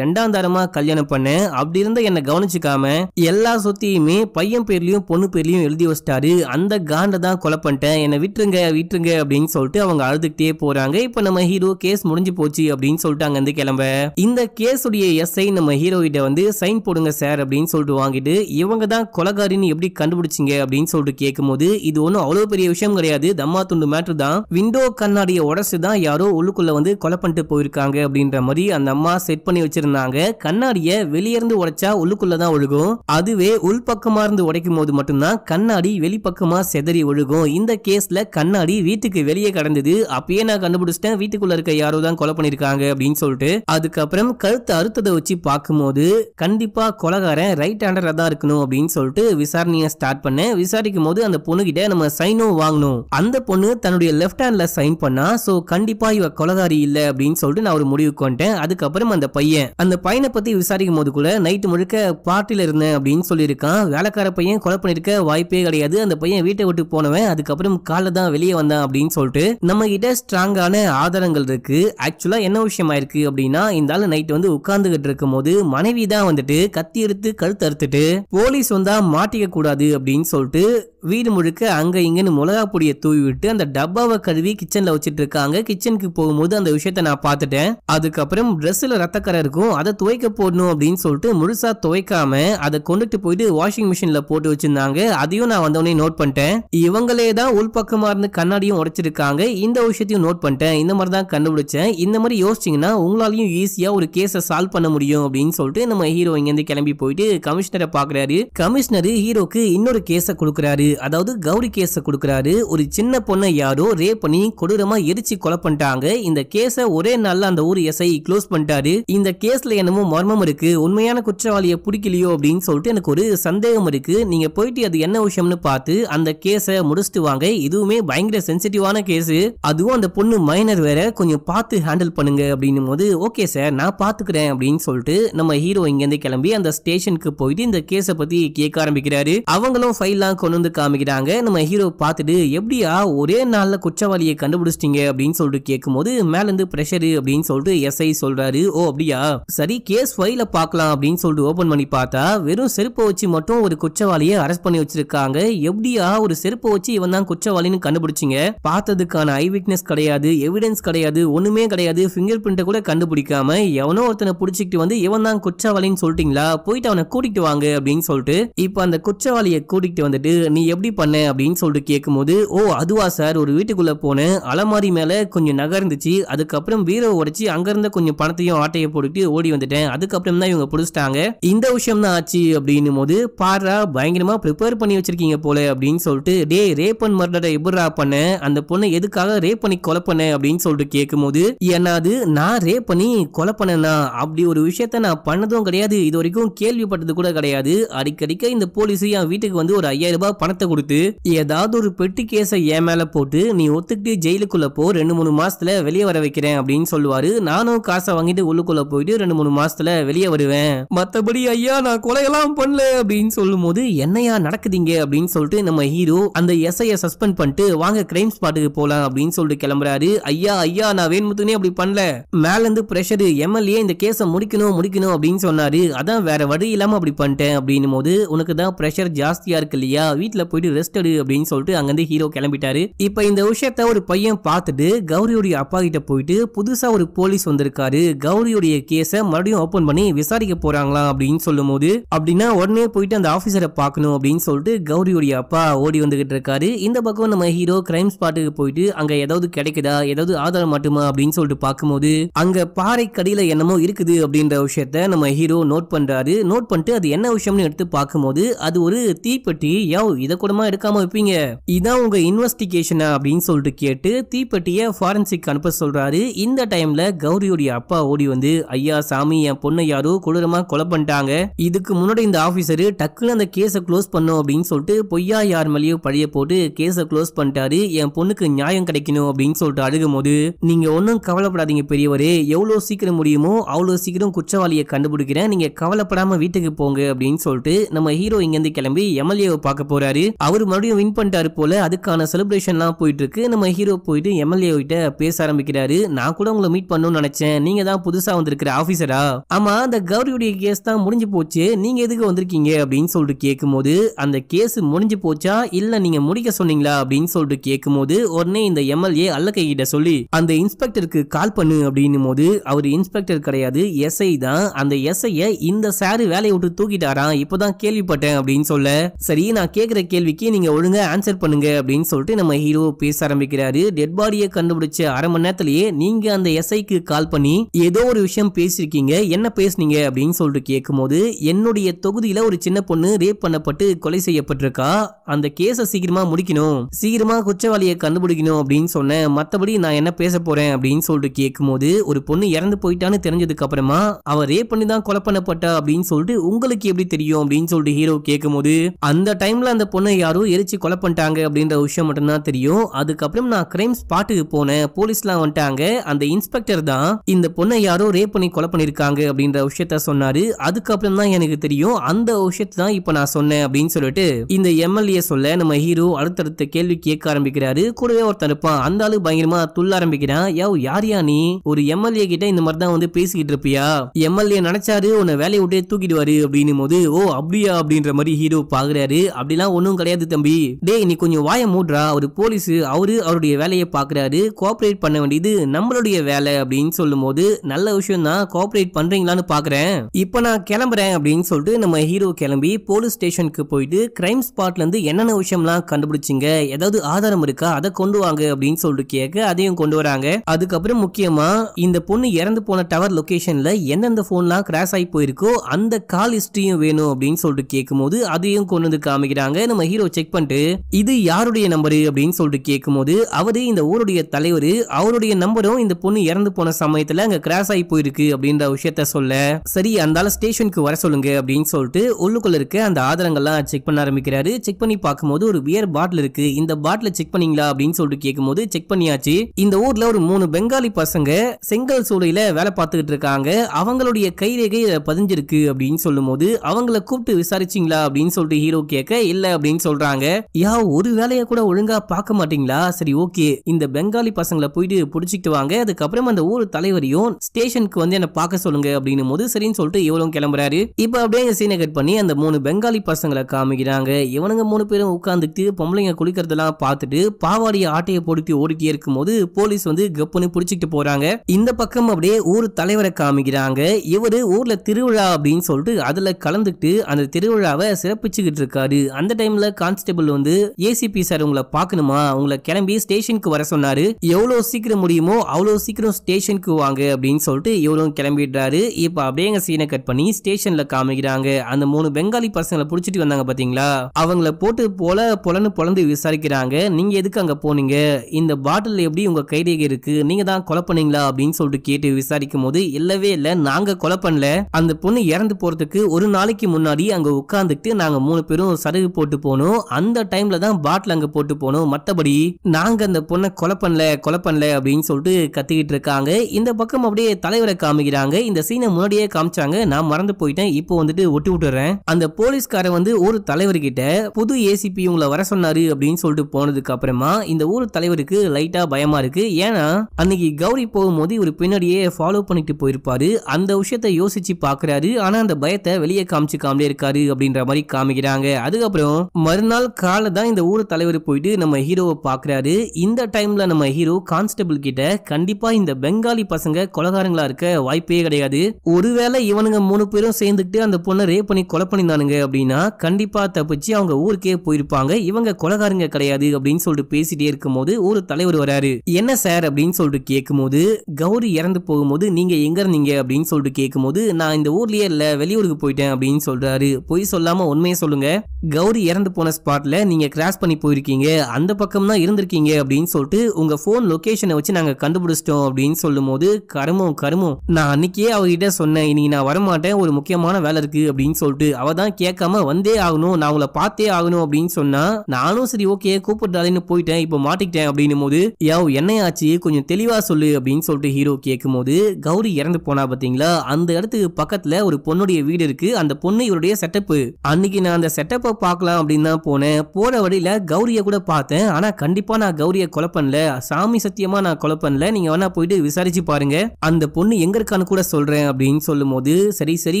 A: ரெண்டாம் தரமா கல்யாணம் பண்ண அப்படி இருந்த என்னை கவனிச்சுக்காம எல்லா சொத்தையுமே பையன் பேர்லயும் பொண்ணு பேர்லயும் எழுதி வச்சிட்டாரு அந்த காண்ட தான் கொலை பண்ணிட்டேன் என்ன விட்டுருங்க விட்டுருங்க அப்படின்னு சொல்லிட்டு அவங்க அழுதுகிட்டே போறாங்க இப்ப நம்ம ஹீரோ கேஸ் முடிஞ்சு போச்சு அப்படின்னு சொல்லிட்டு அங்க இருந்து கிளம்ப இந்த கேஸுடைய எஸ்ஐ நம்ம ஹீரோ கிட்ட வந்து சைன் போடுங்க சார் அப்படின்னு சொல்லிட்டு வாங்கிட்டு இவங்க தான் கொலகாரின்னு எப்படி கண்டுபிடிச்சிங்க அப்படின்னு சொல்லிட்டு கேட்கும்போது இது ஒன்றும் அவ்வளோ பெரிய விஷயம் கிடையாது தம்மா துண்டு மேட்ரு தான் விண்டோ கண்ணாடியை உடச்சு தான் யாரோ உள்ளுக்குள்ள வந்து கொலை பண்ணிட்டு போயிருக்காங்க அப்படின்ற மாதிரி அந்த அம்மா செட் பண்ணி வச்சிருந்தாங்க கண்ணாடியை வெளியிருந்து உடைச்சா உள்ளுக்குள்ளதான் தான் ஒழுகும் அதுவே உள்பக்கமா இருந்து உடைக்கும் போது மட்டும்தான் கண்ணாடி வெளிப்பக்கமா செதறி ஒழுகும் இந்த கேஸ்ல கண்ணாடி வீட்டுக்கு வெளியே கடந்தது அப்பயே நான் கண்டுபிடிச்சிட்டேன் வீட்டுக்குள்ள இருக்க யாரோ தான் கொலை பண்ணிருக்காங்க அப்படின்னு சொல்லிட்டு அதுக்கப்புறம் கழுத்து அறுத்ததை வச்சு பார்க்கும்போது கண்டிப்பா கொலகாரன் ரைட் ஹேண்டர் தான் இருக்கணும் அப்படின்னு சொல்லிட்டு விசாரணையை ஸ்டார்ட் பண்ணேன் விசாரிக்கும் போது அந்த பொண்ணு கிட்ட நம்ம சைனும் வாங்கணும் அந்த பொண்ணு தன்னுடைய லெஃப்ட் ஹேண்ட்ல சைன் பண்ணா சோ கண்டிப்பா இவ கொலகாரி இல்ல அப்படின்னு சொல்லிட்டு நான் ஒரு முடிவுக்கு வந்துட்டேன் அதுக்கப்புறம் அந்த பையன் அந்த பையனை பத்தி விசாரிக்கும் போது கூட நைட்டு முழுக்க பார்ட்டியில் இருந்தேன் அப்படின்னு சொல்லியிருக்கான் வேலைக்கார பையன் கொலை பண்ணிருக்க வாய்ப்பே கிடையாது அந்த பையன் வீட்டை விட்டு போனவன் அதுக்கப்புறம் காலைல தான் வெளியே வந்தான் அப்படின்னு சொல்லிட்டு நம்ம கிட்ட ஸ்ட்ராங்கான ஆதாரங்கள் இருக்கு ஆக்சுவலா என்ன விஷயம் ஆயிருக்கு அப்படின்னா இந்த ஆள் நைட் வந்து உட்கார்ந்துகிட்டு இருக்கும் போது மனைவி தான் வந்துட்டு கத்தி எடுத்து கழுத்து அறுத்துட்டு போலீஸ் வந்தா மாட்டிக்க கூடாது அப்படின்னு சொல்லிட்டு வீடு முழுக்க அங்க இங்கன்னு மிளகா பொடியை தூவி விட்டு அந்த டப்பாவை கழுவி கிச்சன்ல வச்சுட்டு இருக்காங்க கிச்சனுக்கு போகும்போது அந்த விஷயத்த நான் பார்த்துட்டேன் அதுக்கப்புறம் ட்ரெஸ்ஸில் ரத்தக்கரை இருக்கும் அதை துவைக்க போடணும் அப்படின்னு சொல்லிட்டு முழுசா துவைக்காம அதை கொண்டுட்டு போயிட்டு வாஷிங் மிஷினில் போட்டு வச்சிருந்தாங்க அதையும் நான் வந்தவொடனே நோட் பண்ணிட்டேன் இவங்களே தான் உள்பக்கமாக இருந்து கண்ணாடியும் உடைச்சிருக்காங்க இந்த விஷயத்தையும் நோட் பண்ணிட்டேன் இந்த மாதிரி தான் கண்டுபிடிச்சேன் இந்த மாதிரி யோசிச்சிங்கன்னா உங்களாலையும் ஈஸியாக ஒரு கேஸை சால்வ் பண்ண முடியும் அப்படின்னு சொல்லிட்டு நம்ம ஹீரோ இங்கேருந்து கிளம்பி போயிட்டு கமிஷனரை பார்க்குறாரு கமிஷனர் ஹீரோக்கு இன்னொரு கேஸை கொடுக்குறாரு அதாவது கௌரி கேஸை கொடுக்குறாரு ஒரு சின்ன பொண்ணை யாரோ ரேப் பண்ணி கொடூரமாக எரிச்சு கொலை பண்ணிட்டாங்க இந்த கேஸை ஒரே நாள்ல அந்த ஊர் எஸ்ஐ க்ளோஸ் பண்ணிட்டாரு இந்த கேஸ்ல என்னமோ மர்மம் இருக்கு உண்மையான குற்றவாளியை பிடிக்கலையோ அப்படின்னு சொல்லிட்டு எனக்கு ஒரு சந்தேகம் இருக்கு நீங்க போயிட்டு அது என்ன விஷயம்னு பார்த்து அந்த கேஸை முடிச்சுட்டு வாங்க இதுவுமே பயங்கர சென்சிட்டிவான கேஸ் அதுவும் அந்த பொண்ணு மைனர் வேற கொஞ்சம் பார்த்து ஹேண்டில் பண்ணுங்க அப்படின்னும் போது ஓகே சார் நான் பாத்துக்கிறேன் அப்படின்னு சொல்லிட்டு நம்ம ஹீரோ இங்கிருந்து கிளம்பி அந்த ஸ்டேஷனுக்கு போயிட்டு இந்த கேஸை பத்தி கேட்க ஆரம்பிக்கிறாரு அவங்களும் ஃபைல்லாம் கொண்டு வந்து காமிக்கிறாங்க நம்ம ஹீரோ பார்த்துட்டு எப்படியா ஒரே நாள்ல குற்றவாளியை கண்டுபிடிச்சிட்டீங்க அப்படின்னு சொல்லிட்டு கேட்கும் போது மேல இருந்து பிரஷரு அப்படின்னு சொல்லிட்டு எஸ்ஐ சொல்றாரு ஓ அப்படியா சரி கேஸ் ஃபைல பார்க்கலாம் அப்படின்னு சொல்லிட்டு ஓபன் பண்ணி பார்த்தா வெறும் செருப்பை வச்சு மட்டும் ஒரு குற்றவாளியை அரெஸ்ட் பண்ணி வச்சிருக்காங்க எப்படியா ஒரு செருப்பை வச்சு இவன் தான் குற்றவாளின்னு கண்டுபிடிச்சிங்க பார்த்ததுக்கான ஐ விட்னஸ் கிடையாது எவிடன்ஸ் கிடையாது ஒண்ணுமே கிடையாது ஃபிங்கர் பிரிண்ட கூட கண்டுபிடிக்காம எவனோ ஒருத்தனை பிடிச்சிக்கிட்டு வந்து இவன் தான் குற்றவாளின்னு சொல்லிட்டீங்களா போயிட்டு அவனை கூட்டிட்டு வாங்க அப்படின்னு சொல்லிட்டு இப்போ அந்த குற்றவாளியை கூட்டிட்டு வந்துட்டு நீ எப்படி பண்ண அப்படின்னு சொல்லிட்டு கேட்கும்போது ஓ அதுவா சார் ஒரு வீட்டுக்குள்ள போன அலமாரி மேல கொஞ்சம் நகர்ந்துச்சு அதுக்கப்புறம் வீர உடைச்சு அங்க இருந்த கொஞ்சம் பணத்தையும் ஆட்டையை போட்டுட்டு ஓடி வந்துட்டேன் அதுக்கப்புறம் தான் இவங்க புடிச்சிட்டாங்க இந்த விஷயம் தான் ஆச்சு அப்படின்னும் போது பாரா பயங்கரமா ப்ரிப்பேர் பண்ணி வச்சிருக்கீங்க போல அப்படின்னு சொல்லிட்டு டே ரேப் அண்ட் மர்டரை எப்படா பண்ண அந்த பொண்ணை எதுக்காக ரேப் பண்ணி கொலை பண்ண அப்படின்னு சொல்லிட்டு போது என்னது நான் ரேப் பண்ணி கொலை பண்ணனா அப்படி ஒரு விஷயத்த நான் பண்ணதும் கிடையாது இது வரைக்கும் கேள்விப்பட்டது கூட கிடையாது அடிக்கடிக்க இந்த போலீஸ் என் வீட்டுக்கு வந்து ஒரு ஐயாயிரம் ரூபாய் பணத்தை கொடுத்து ஏதாவது ஒரு பெட்டி கேஸை என் மேல போட்டு நீ ஒத்துக்கிட்டு ஜெயிலுக்குள்ள போ ரெண்டு மூணு மாசத்துல வெளியே வர வைக்கிறேன் அப்படின்னு அப்படின்னு சொல்லுவாரு நானும் காசை வாங்கிட்டு உள்ளுக்குள்ள போயிட்டு ரெண்டு மூணு மாசத்துல வெளியே வருவேன் மத்தபடி ஐயா நான் கொலையெல்லாம் பண்ணல அப்படின்னு சொல்லும் போது என்னையா நடக்குதுங்க அப்படின்னு சொல்லிட்டு நம்ம ஹீரோ அந்த எஸ்ஐய சஸ்பெண்ட் பண்ணிட்டு வாங்க கிரைம் ஸ்பாட்டுக்கு போலாம் அப்படின்னு சொல்லிட்டு கிளம்புறாரு ஐயா ஐயா நான் வேணுமுத்துனே அப்படி பண்ணல மேல இருந்து பிரஷரு எம்எல்ஏ இந்த கேஸை முடிக்கணும் முடிக்கணும் அப்படின்னு சொன்னாரு அதான் வேற வழி இல்லாம அப்படி பண்ணிட்டேன் அப்படின்னும் போது உனக்கு தான் ப்ரெஷர் ஜாஸ்தியா இருக்கு இல்லையா வீட்டுல போயிட்டு ரெஸ்ட் எடு அப்படின்னு சொல்லிட்டு அங்கிருந்து ஹீரோ கிளம்பிட்டாரு இப்ப இந்த விஷயத்த ஒரு பையன் பார்த்துட்டு கௌரியோடைய அப்பா கிட்ட போயிட்டு புது புதுசாக ஒரு போலீஸ் வந்திருக்காரு கௌரியுடைய கேஸை மறுபடியும் ஓப்பன் பண்ணி விசாரிக்க போறாங்களா அப்படின்னு சொல்லும் போது அப்படின்னா உடனே போயிட்டு அந்த ஆஃபீஸரை பார்க்கணும் அப்படின்னு சொல்லிட்டு கௌரியுடைய அப்பா ஓடி வந்துகிட்டு இருக்காரு இந்த பக்கம் நம்ம ஹீரோ கிரைம் ஸ்பாட்டுக்கு போயிட்டு அங்க ஏதாவது கிடைக்குதா ஏதாவது ஆதாரம் மாட்டுமா அப்படின்னு சொல்லிட்டு பார்க்கும்போது அங்க பாறை கடியில என்னமோ இருக்குது அப்படின்ற விஷயத்த நம்ம ஹீரோ நோட் பண்றாரு நோட் பண்ணிட்டு அது என்ன விஷயம்னு எடுத்து பார்க்கும்போது அது ஒரு தீப்பெட்டி யோ இதை கூடமா எடுக்காம வைப்பீங்க இதான் உங்க இன்வெஸ்டிகேஷன் அப்படின்னு சொல்லிட்டு கேட்டு தீப்பெட்டியை ஃபாரன்சிக் அனுப்ப சொல்றாரு இந்த டைம்ல கௌரியுடைய அப்பா ஓடி வந்து ஐயா சாமி என் பொண்ணை யாரோ கொடூரமா கொலை பண்ணிட்டாங்க இதுக்கு முன்னாடி இந்த ஆபீசரு டக்குன்னு அந்த கேஸை க்ளோஸ் பண்ணும் அப்படின்னு சொல்லிட்டு பொய்யா யார் மேலேயோ பழைய போட்டு கேஸை க்ளோஸ் பண்ணிட்டாரு என் பொண்ணுக்கு நியாயம் கிடைக்கணும் அப்படின்னு சொல்லிட்டு அழுகும் போது நீங்க ஒன்னும் கவலைப்படாதீங்க பெரியவரே எவ்வளவு சீக்கிரம் முடியுமோ அவ்வளவு சீக்கிரம் குற்றவாளியை கண்டுபிடிக்கிறேன் நீங்க கவலைப்படாம வீட்டுக்கு போங்க அப்படின்னு சொல்லிட்டு நம்ம ஹீரோ இங்க இருந்து கிளம்பி எம்எல்ஏவை பார்க்க போறாரு அவர் மறுபடியும் வின் பண்ணிட்டாரு போல அதுக்கான செலிப்ரேஷன்லாம் போயிட்டு இருக்கு நம்ம ஹீரோ போயிட்டு எம்எல்ஏ கிட்ட பேச ஆரம்பிக்கிறாரு நான் கூட கூட உங்களை மீட் பண்ணணும்னு நினைச்சேன் நீங்க தான் புதுசா வந்திருக்கிற ஆபீசரா ஆமா அந்த கௌரியுடைய கேஸ் தான் முடிஞ்சு போச்சு நீங்க எதுக்கு வந்திருக்கீங்க அப்படின்னு சொல்லிட்டு போது அந்த கேஸ் முடிஞ்சு போச்சா இல்ல நீங்க முடிக்க சொன்னீங்களா அப்படின்னு சொல்லிட்டு கேட்கும்போது உடனே இந்த எம்எல்ஏ அல்லக்கை கிட்ட சொல்லி அந்த இன்ஸ்பெக்டருக்கு கால் பண்ணு அப்படின்னும் போது அவர் இன்ஸ்பெக்டர் கிடையாது எஸ்ஐ தான் அந்த எஸ்ஐய இந்த சாரு வேலையை விட்டு தூக்கிட்டாராம் இப்பதான் கேள்விப்பட்டேன் அப்படின்னு சொல்ல சரி நான் கேட்கிற கேள்விக்கு நீங்க ஒழுங்கா ஆன்சர் பண்ணுங்க அப்படின்னு சொல்லிட்டு நம்ம ஹீரோ பேச ஆரம்பிக்கிறாரு டெட் பாடியை கண்டுபிடிச்ச அரை மணி நேரத்திலேயே நீங்க அந்த எஸ்ஐக்கு கால் பண்ணி ஏதோ ஒரு விஷயம் பேசியிருக்கீங்க என்ன பேசுனீங்க அப்படின்னு சொல்லிட்டு கேட்கும்போது என்னுடைய தொகுதியில ஒரு சின்ன பொண்ணு ரேப் பண்ணப்பட்டு கொலை செய்யப்பட்டிருக்கா அந்த கேஸை சீக்கிரமா முடிக்கணும் சீக்கிரமா குற்றவாளியை கண்டுபிடிக்கணும் அப்படின்னு சொன்னேன் மத்தபடி நான் என்ன பேச போறேன் அப்படின்னு சொல்லிட்டு கேட்கும்போது ஒரு பொண்ணு இறந்து போயிட்டான்னு தெரிஞ்சதுக்கு அப்புறமா அவ ரேப் பண்ணி தான் கொலை பண்ணப்பட்டா அப்படின்னு சொல்லிட்டு உங்களுக்கு எப்படி தெரியும் அப்படின்னு சொல்லிட்டு ஹீரோ கேட்கும்போது அந்த டைம்ல அந்த பொண்ணை யாரும் எரிச்சு கொலை பண்ணிட்டாங்க அப்படின்ற விஷயம் மட்டும்தான் தெரியும் அதுக்கப்புறம் நான் கிரைம் ஸ்பாட்டுக்கு போனேன் போலீஸ்லாம் வந்துட்டாங்க அந்த இன்ஸ்பெக்டர் தான் இந்த பொண்ணை யாரோ ரேப் பண்ணி கொலை பண்ணிருக்காங்க அப்படின்ற விஷயத்த சொன்னாரு அதுக்கப்புறம் தான் எனக்கு தெரியும் அந்த விஷயத்தை தான் இப்போ நான் சொன்னேன் அப்படின்னு சொல்லிட்டு இந்த எம்எல்ஏ சொல்ல நம்ம ஹீரோ அடுத்தடுத்த கேள்வி கேட்க ஆரம்பிக்கிறாரு கூடவே ஒருத்தன் இருப்பான் அந்த ஆளு பயங்கரமா துள்ள ஆரம்பிக்கிறான் யாவ் யார் யா நீ ஒரு எம்எல்ஏ கிட்ட இந்த மாதிரி தான் வந்து பேசிக்கிட்டு இருப்பியா எம்எல்ஏ நினைச்சாரு உன்னை வேலையை விட்டே தூக்கிடுவாரு அப்படின்னு போது ஓ அப்படியா அப்படின்ற மாதிரி ஹீரோ பாக்குறாரு அப்படிலாம் ஒன்றும் கிடையாது தம்பி டேய் நீ கொஞ்சம் வாய மூடுறா ஒரு போலீஸ் அவரு அவருடைய வேலையை பாக்குறாரு கோஆபரேட் பண்ண வேண்டியது நம்மளுடைய வேலை அப்படின்னு சொல்லும்போது நல்ல விஷயம் தான் கோஆப்ரேட் பண்றீங்களான்னு பாக்குறேன் இப்போ நான் கிளம்புறேன் அப்படின்னு சொல்லிட்டு நம்ம ஹீரோ கிளம்பி போலீஸ் ஸ்டேஷனுக்கு போயிட்டு கிரைம் ஸ்பாட்ல இருந்து என்னென்ன விஷயம்லாம் கண்டுபிடிச்சிங்க ஏதாவது ஆதாரம் இருக்கா அதை கொண்டு வாங்க அப்படின்னு சொல்லிட்டு கேட்க அதையும் கொண்டு வராங்க அதுக்கப்புறம் முக்கியமா இந்த பொண்ணு இறந்து போன டவர் லொகேஷன்ல எந்தெந்த போன்லாம் கிராஷ் ஆகி போயிருக்கோ அந்த கால் ஹிஸ்டரியும் வேணும் அப்படின்னு சொல்லிட்டு கேட்கும்போது அதையும் கொண்டு வந்து காமிக்கிறாங்க நம்ம ஹீரோ செக் பண்ணிட்டு இது யாருடைய நம்பரு அப்படின்னு சொல்லிட்டு கேட்கும்போது அவரு இந்த ஊருடைய தலைவர் அவருடைய நம்பரும் இந்த பொண்ணு பொண்ணு இறந்து போன சமயத்துல அங்க கிராஸ் ஆகி போயிருக்கு அப்படின்ற விஷயத்த சொல்ல சரி அந்த ஸ்டேஷனுக்கு வர சொல்லுங்க அப்படின்னு சொல்லிட்டு உள்ளுக்குள்ள இருக்க அந்த ஆதாரங்கள்லாம் செக் பண்ண ஆரம்பிக்கிறாரு செக் பண்ணி பார்க்கும்போது ஒரு பியர் பாட்டில் இருக்கு இந்த பாட்டில் செக் பண்ணீங்களா அப்படின்னு சொல்லிட்டு கேட்கும்போது செக் பண்ணியாச்சு இந்த ஊர்ல ஒரு மூணு பெங்காலி பசங்க செங்கல் சூளையில வேலை பார்த்துக்கிட்டு இருக்காங்க அவங்களுடைய கைரேகை பதிஞ்சிருக்கு அப்படின்னு சொல்லும் போது அவங்கள கூப்பிட்டு விசாரிச்சிங்களா அப்படின்னு சொல்லிட்டு ஹீரோ கேட்க இல்ல அப்படின்னு சொல்றாங்க யா ஒரு வேலையை கூட ஒழுங்கா பார்க்க மாட்டீங்களா சரி ஓகே இந்த பெங்காலி பசங்களை போயிட்டு புடிச்சிட்டு வாங்க அது அதுக்கப்புறம் அந்த ஊர் தலைவரையும் ஸ்டேஷனுக்கு வந்து என்ன பார்க்க சொல்லுங்க அப்படின்னு போது சரின்னு சொல்லிட்டு இவரும் கிளம்புறாரு இப்ப அப்படியே இந்த சீனை கட் பண்ணி அந்த மூணு பெங்காலி பசங்களை காமிக்கிறாங்க இவனுங்க மூணு பேரும் உட்காந்துட்டு பொம்பளைங்க குளிக்கிறதெல்லாம் பார்த்துட்டு பாவாடிய ஆட்டையை பொடுத்தி ஓடிட்டே இருக்கும் போது போலீஸ் வந்து கப்புன்னு பிடிச்சிட்டு போறாங்க இந்த பக்கம் அப்படியே ஊர் தலைவரை காமிக்கிறாங்க இவரு ஊர்ல திருவிழா அப்படின்னு சொல்லிட்டு அதுல கலந்துட்டு அந்த திருவிழாவை சிறப்பிச்சுக்கிட்டு இருக்காரு அந்த டைம்ல கான்ஸ்டபிள் வந்து ஏசிபி சார் உங்களை பார்க்கணுமா உங்களை கிளம்பி ஸ்டேஷனுக்கு வர சொன்னாரு எவ்வளவு சீக்கிரம் முடியுமோ அவ்வளவு சீக்கிரம் ஸ்டேஷனுக்கு வாங்க அப்படின்னு சொல்லிட்டு இவரும் கிளம்பிடுறாரு இப்போ அப்படியே எங்க சீனை கட் பண்ணி ஸ்டேஷன்ல காமிக்கிறாங்க அந்த மூணு பெங்காலி பசங்களை பிடிச்சிட்டு வந்தாங்க பாத்தீங்களா அவங்கள போட்டு போல புலன்னு புலந்து விசாரிக்கிறாங்க நீங்க எதுக்கு அங்க போனீங்க இந்த பாட்டில் எப்படி உங்க கைரேகை இருக்கு நீங்க தான் கொலை பண்ணீங்களா அப்படின்னு சொல்லிட்டு கேட்டு விசாரிக்கும் போது இல்லவே இல்ல நாங்க கொலை பண்ணல அந்த பொண்ணு இறந்து போறதுக்கு ஒரு நாளைக்கு முன்னாடி அங்க உட்காந்துட்டு நாங்க மூணு பேரும் சருகு போட்டு போனோம் அந்த டைம்ல தான் பாட்டில் அங்க போட்டு போனோம் மத்தபடி நாங்க அந்த பொண்ணை கொலை பண்ணல கொலை பண்ணல அப்படின்னு சொல்லிட்டு கத்தி நடத்திக்கிட்டு இருக்காங்க இந்த பக்கம் அப்படியே தலைவரை காமிக்கிறாங்க இந்த சீனை முன்னாடியே காமிச்சாங்க நான் மறந்து போயிட்டேன் இப்போ வந்துட்டு ஒட்டி விட்டுறேன் அந்த போலீஸ்காரன் வந்து ஒரு தலைவர்கிட்ட புது ஏசிபி உங்களை வர சொன்னாரு அப்படின்னு சொல்லிட்டு போனதுக்கு அப்புறமா இந்த ஊர் தலைவருக்கு லைட்டா பயமா இருக்கு ஏன்னா அன்னைக்கு கௌரி போகும்போது இவர் பின்னாடியே ஃபாலோ பண்ணிட்டு போயிருப்பாரு அந்த விஷயத்த யோசிச்சு பாக்குறாரு ஆனா அந்த பயத்தை வெளியே காமிச்சுக்காமலே இருக்காரு அப்படின்ற மாதிரி காமிக்கிறாங்க அதுக்கப்புறம் மறுநாள் கால தான் இந்த ஊர் தலைவர் போயிட்டு நம்ம ஹீரோவை பாக்குறாரு இந்த டைம்ல நம்ம ஹீரோ கான்ஸ்டபிள் கிட்ட கண்டிப்பா கண்டிப்பா இந்த பெங்காலி பசங்க கொலகாரங்களா இருக்க வாய்ப்பே கிடையாது ஒருவேளை இவனுங்க மூணு பேரும் சேர்ந்துட்டு அந்த பொண்ணை ரேப் பண்ணி கொலை பண்ணிருந்தானுங்க அப்படின்னா கண்டிப்பா தப்பிச்சு அவங்க ஊருக்கே போயிருப்பாங்க இவங்க கொலகாரங்க கிடையாது அப்படின்னு சொல்லிட்டு பேசிட்டே இருக்கும் போது ஒரு தலைவர் வராரு என்ன சார் அப்படின்னு சொல்லிட்டு கேட்கும்போது கௌரி இறந்து போகும்போது நீங்க எங்க இருந்தீங்க அப்படின்னு சொல்லிட்டு கேட்கும்போது நான் இந்த ஊர்லயே இல்ல வெளியூருக்கு போயிட்டேன் அப்படின்னு சொல்றாரு பொய் சொல்லாம உண்மையை சொல்லுங்க கௌரி இறந்து போன ஸ்பாட்ல நீங்க கிராஸ் பண்ணி போயிருக்கீங்க அந்த பக்கம் தான் இருந்திருக்கீங்க அப்படின்னு சொல்லிட்டு உங்க போன் லொகேஷனை வச்சு நாங்க கண்டுபிடிச்சிட்டோம் கஷ்டம் அப்படின்னு சொல்லும் போது கருமம் கருமம் நான் அன்னைக்கே அவகிட்ட சொன்னேன் இன்னைக்கு நான் வரமாட்டேன் ஒரு முக்கியமான வேலை இருக்கு அப்படின்னு சொல்லிட்டு அவ தான் கேட்காம வந்தே ஆகணும் நான் உங்களை பார்த்தே ஆகணும் அப்படின்னு சொன்னா நானும் சரி ஓகே கூப்பிட்டாலேன்னு போயிட்டேன் இப்போ மாட்டிக்கிட்டேன் அப்படின்னும் போது யாவ் என்ன ஆச்சு கொஞ்சம் தெளிவா சொல்லு அப்படின்னு சொல்லிட்டு ஹீரோ கேட்கும் போது கௌரி இறந்து போனா பாத்தீங்களா அந்த இடத்துக்கு பக்கத்துல ஒரு பொண்ணுடைய வீடு இருக்கு அந்த பொண்ணு இவருடைய செட்டப்பு அன்னைக்கு நான் அந்த செட்டப்பை பார்க்கலாம் அப்படின்னு தான் போனேன் போற வழியில கௌரிய கூட பார்த்தேன் ஆனா கண்டிப்பா நான் கௌரிய குழப்பன்ல சாமி சத்தியமா நான் கொலை நீங்க தானா போயிட்டு விசாரிச்சு பாருங்க அந்த பொண்ணு எங்க இருக்கான்னு கூட சொல்றேன் அப்படின்னு சொல்லும் போது சரி சரி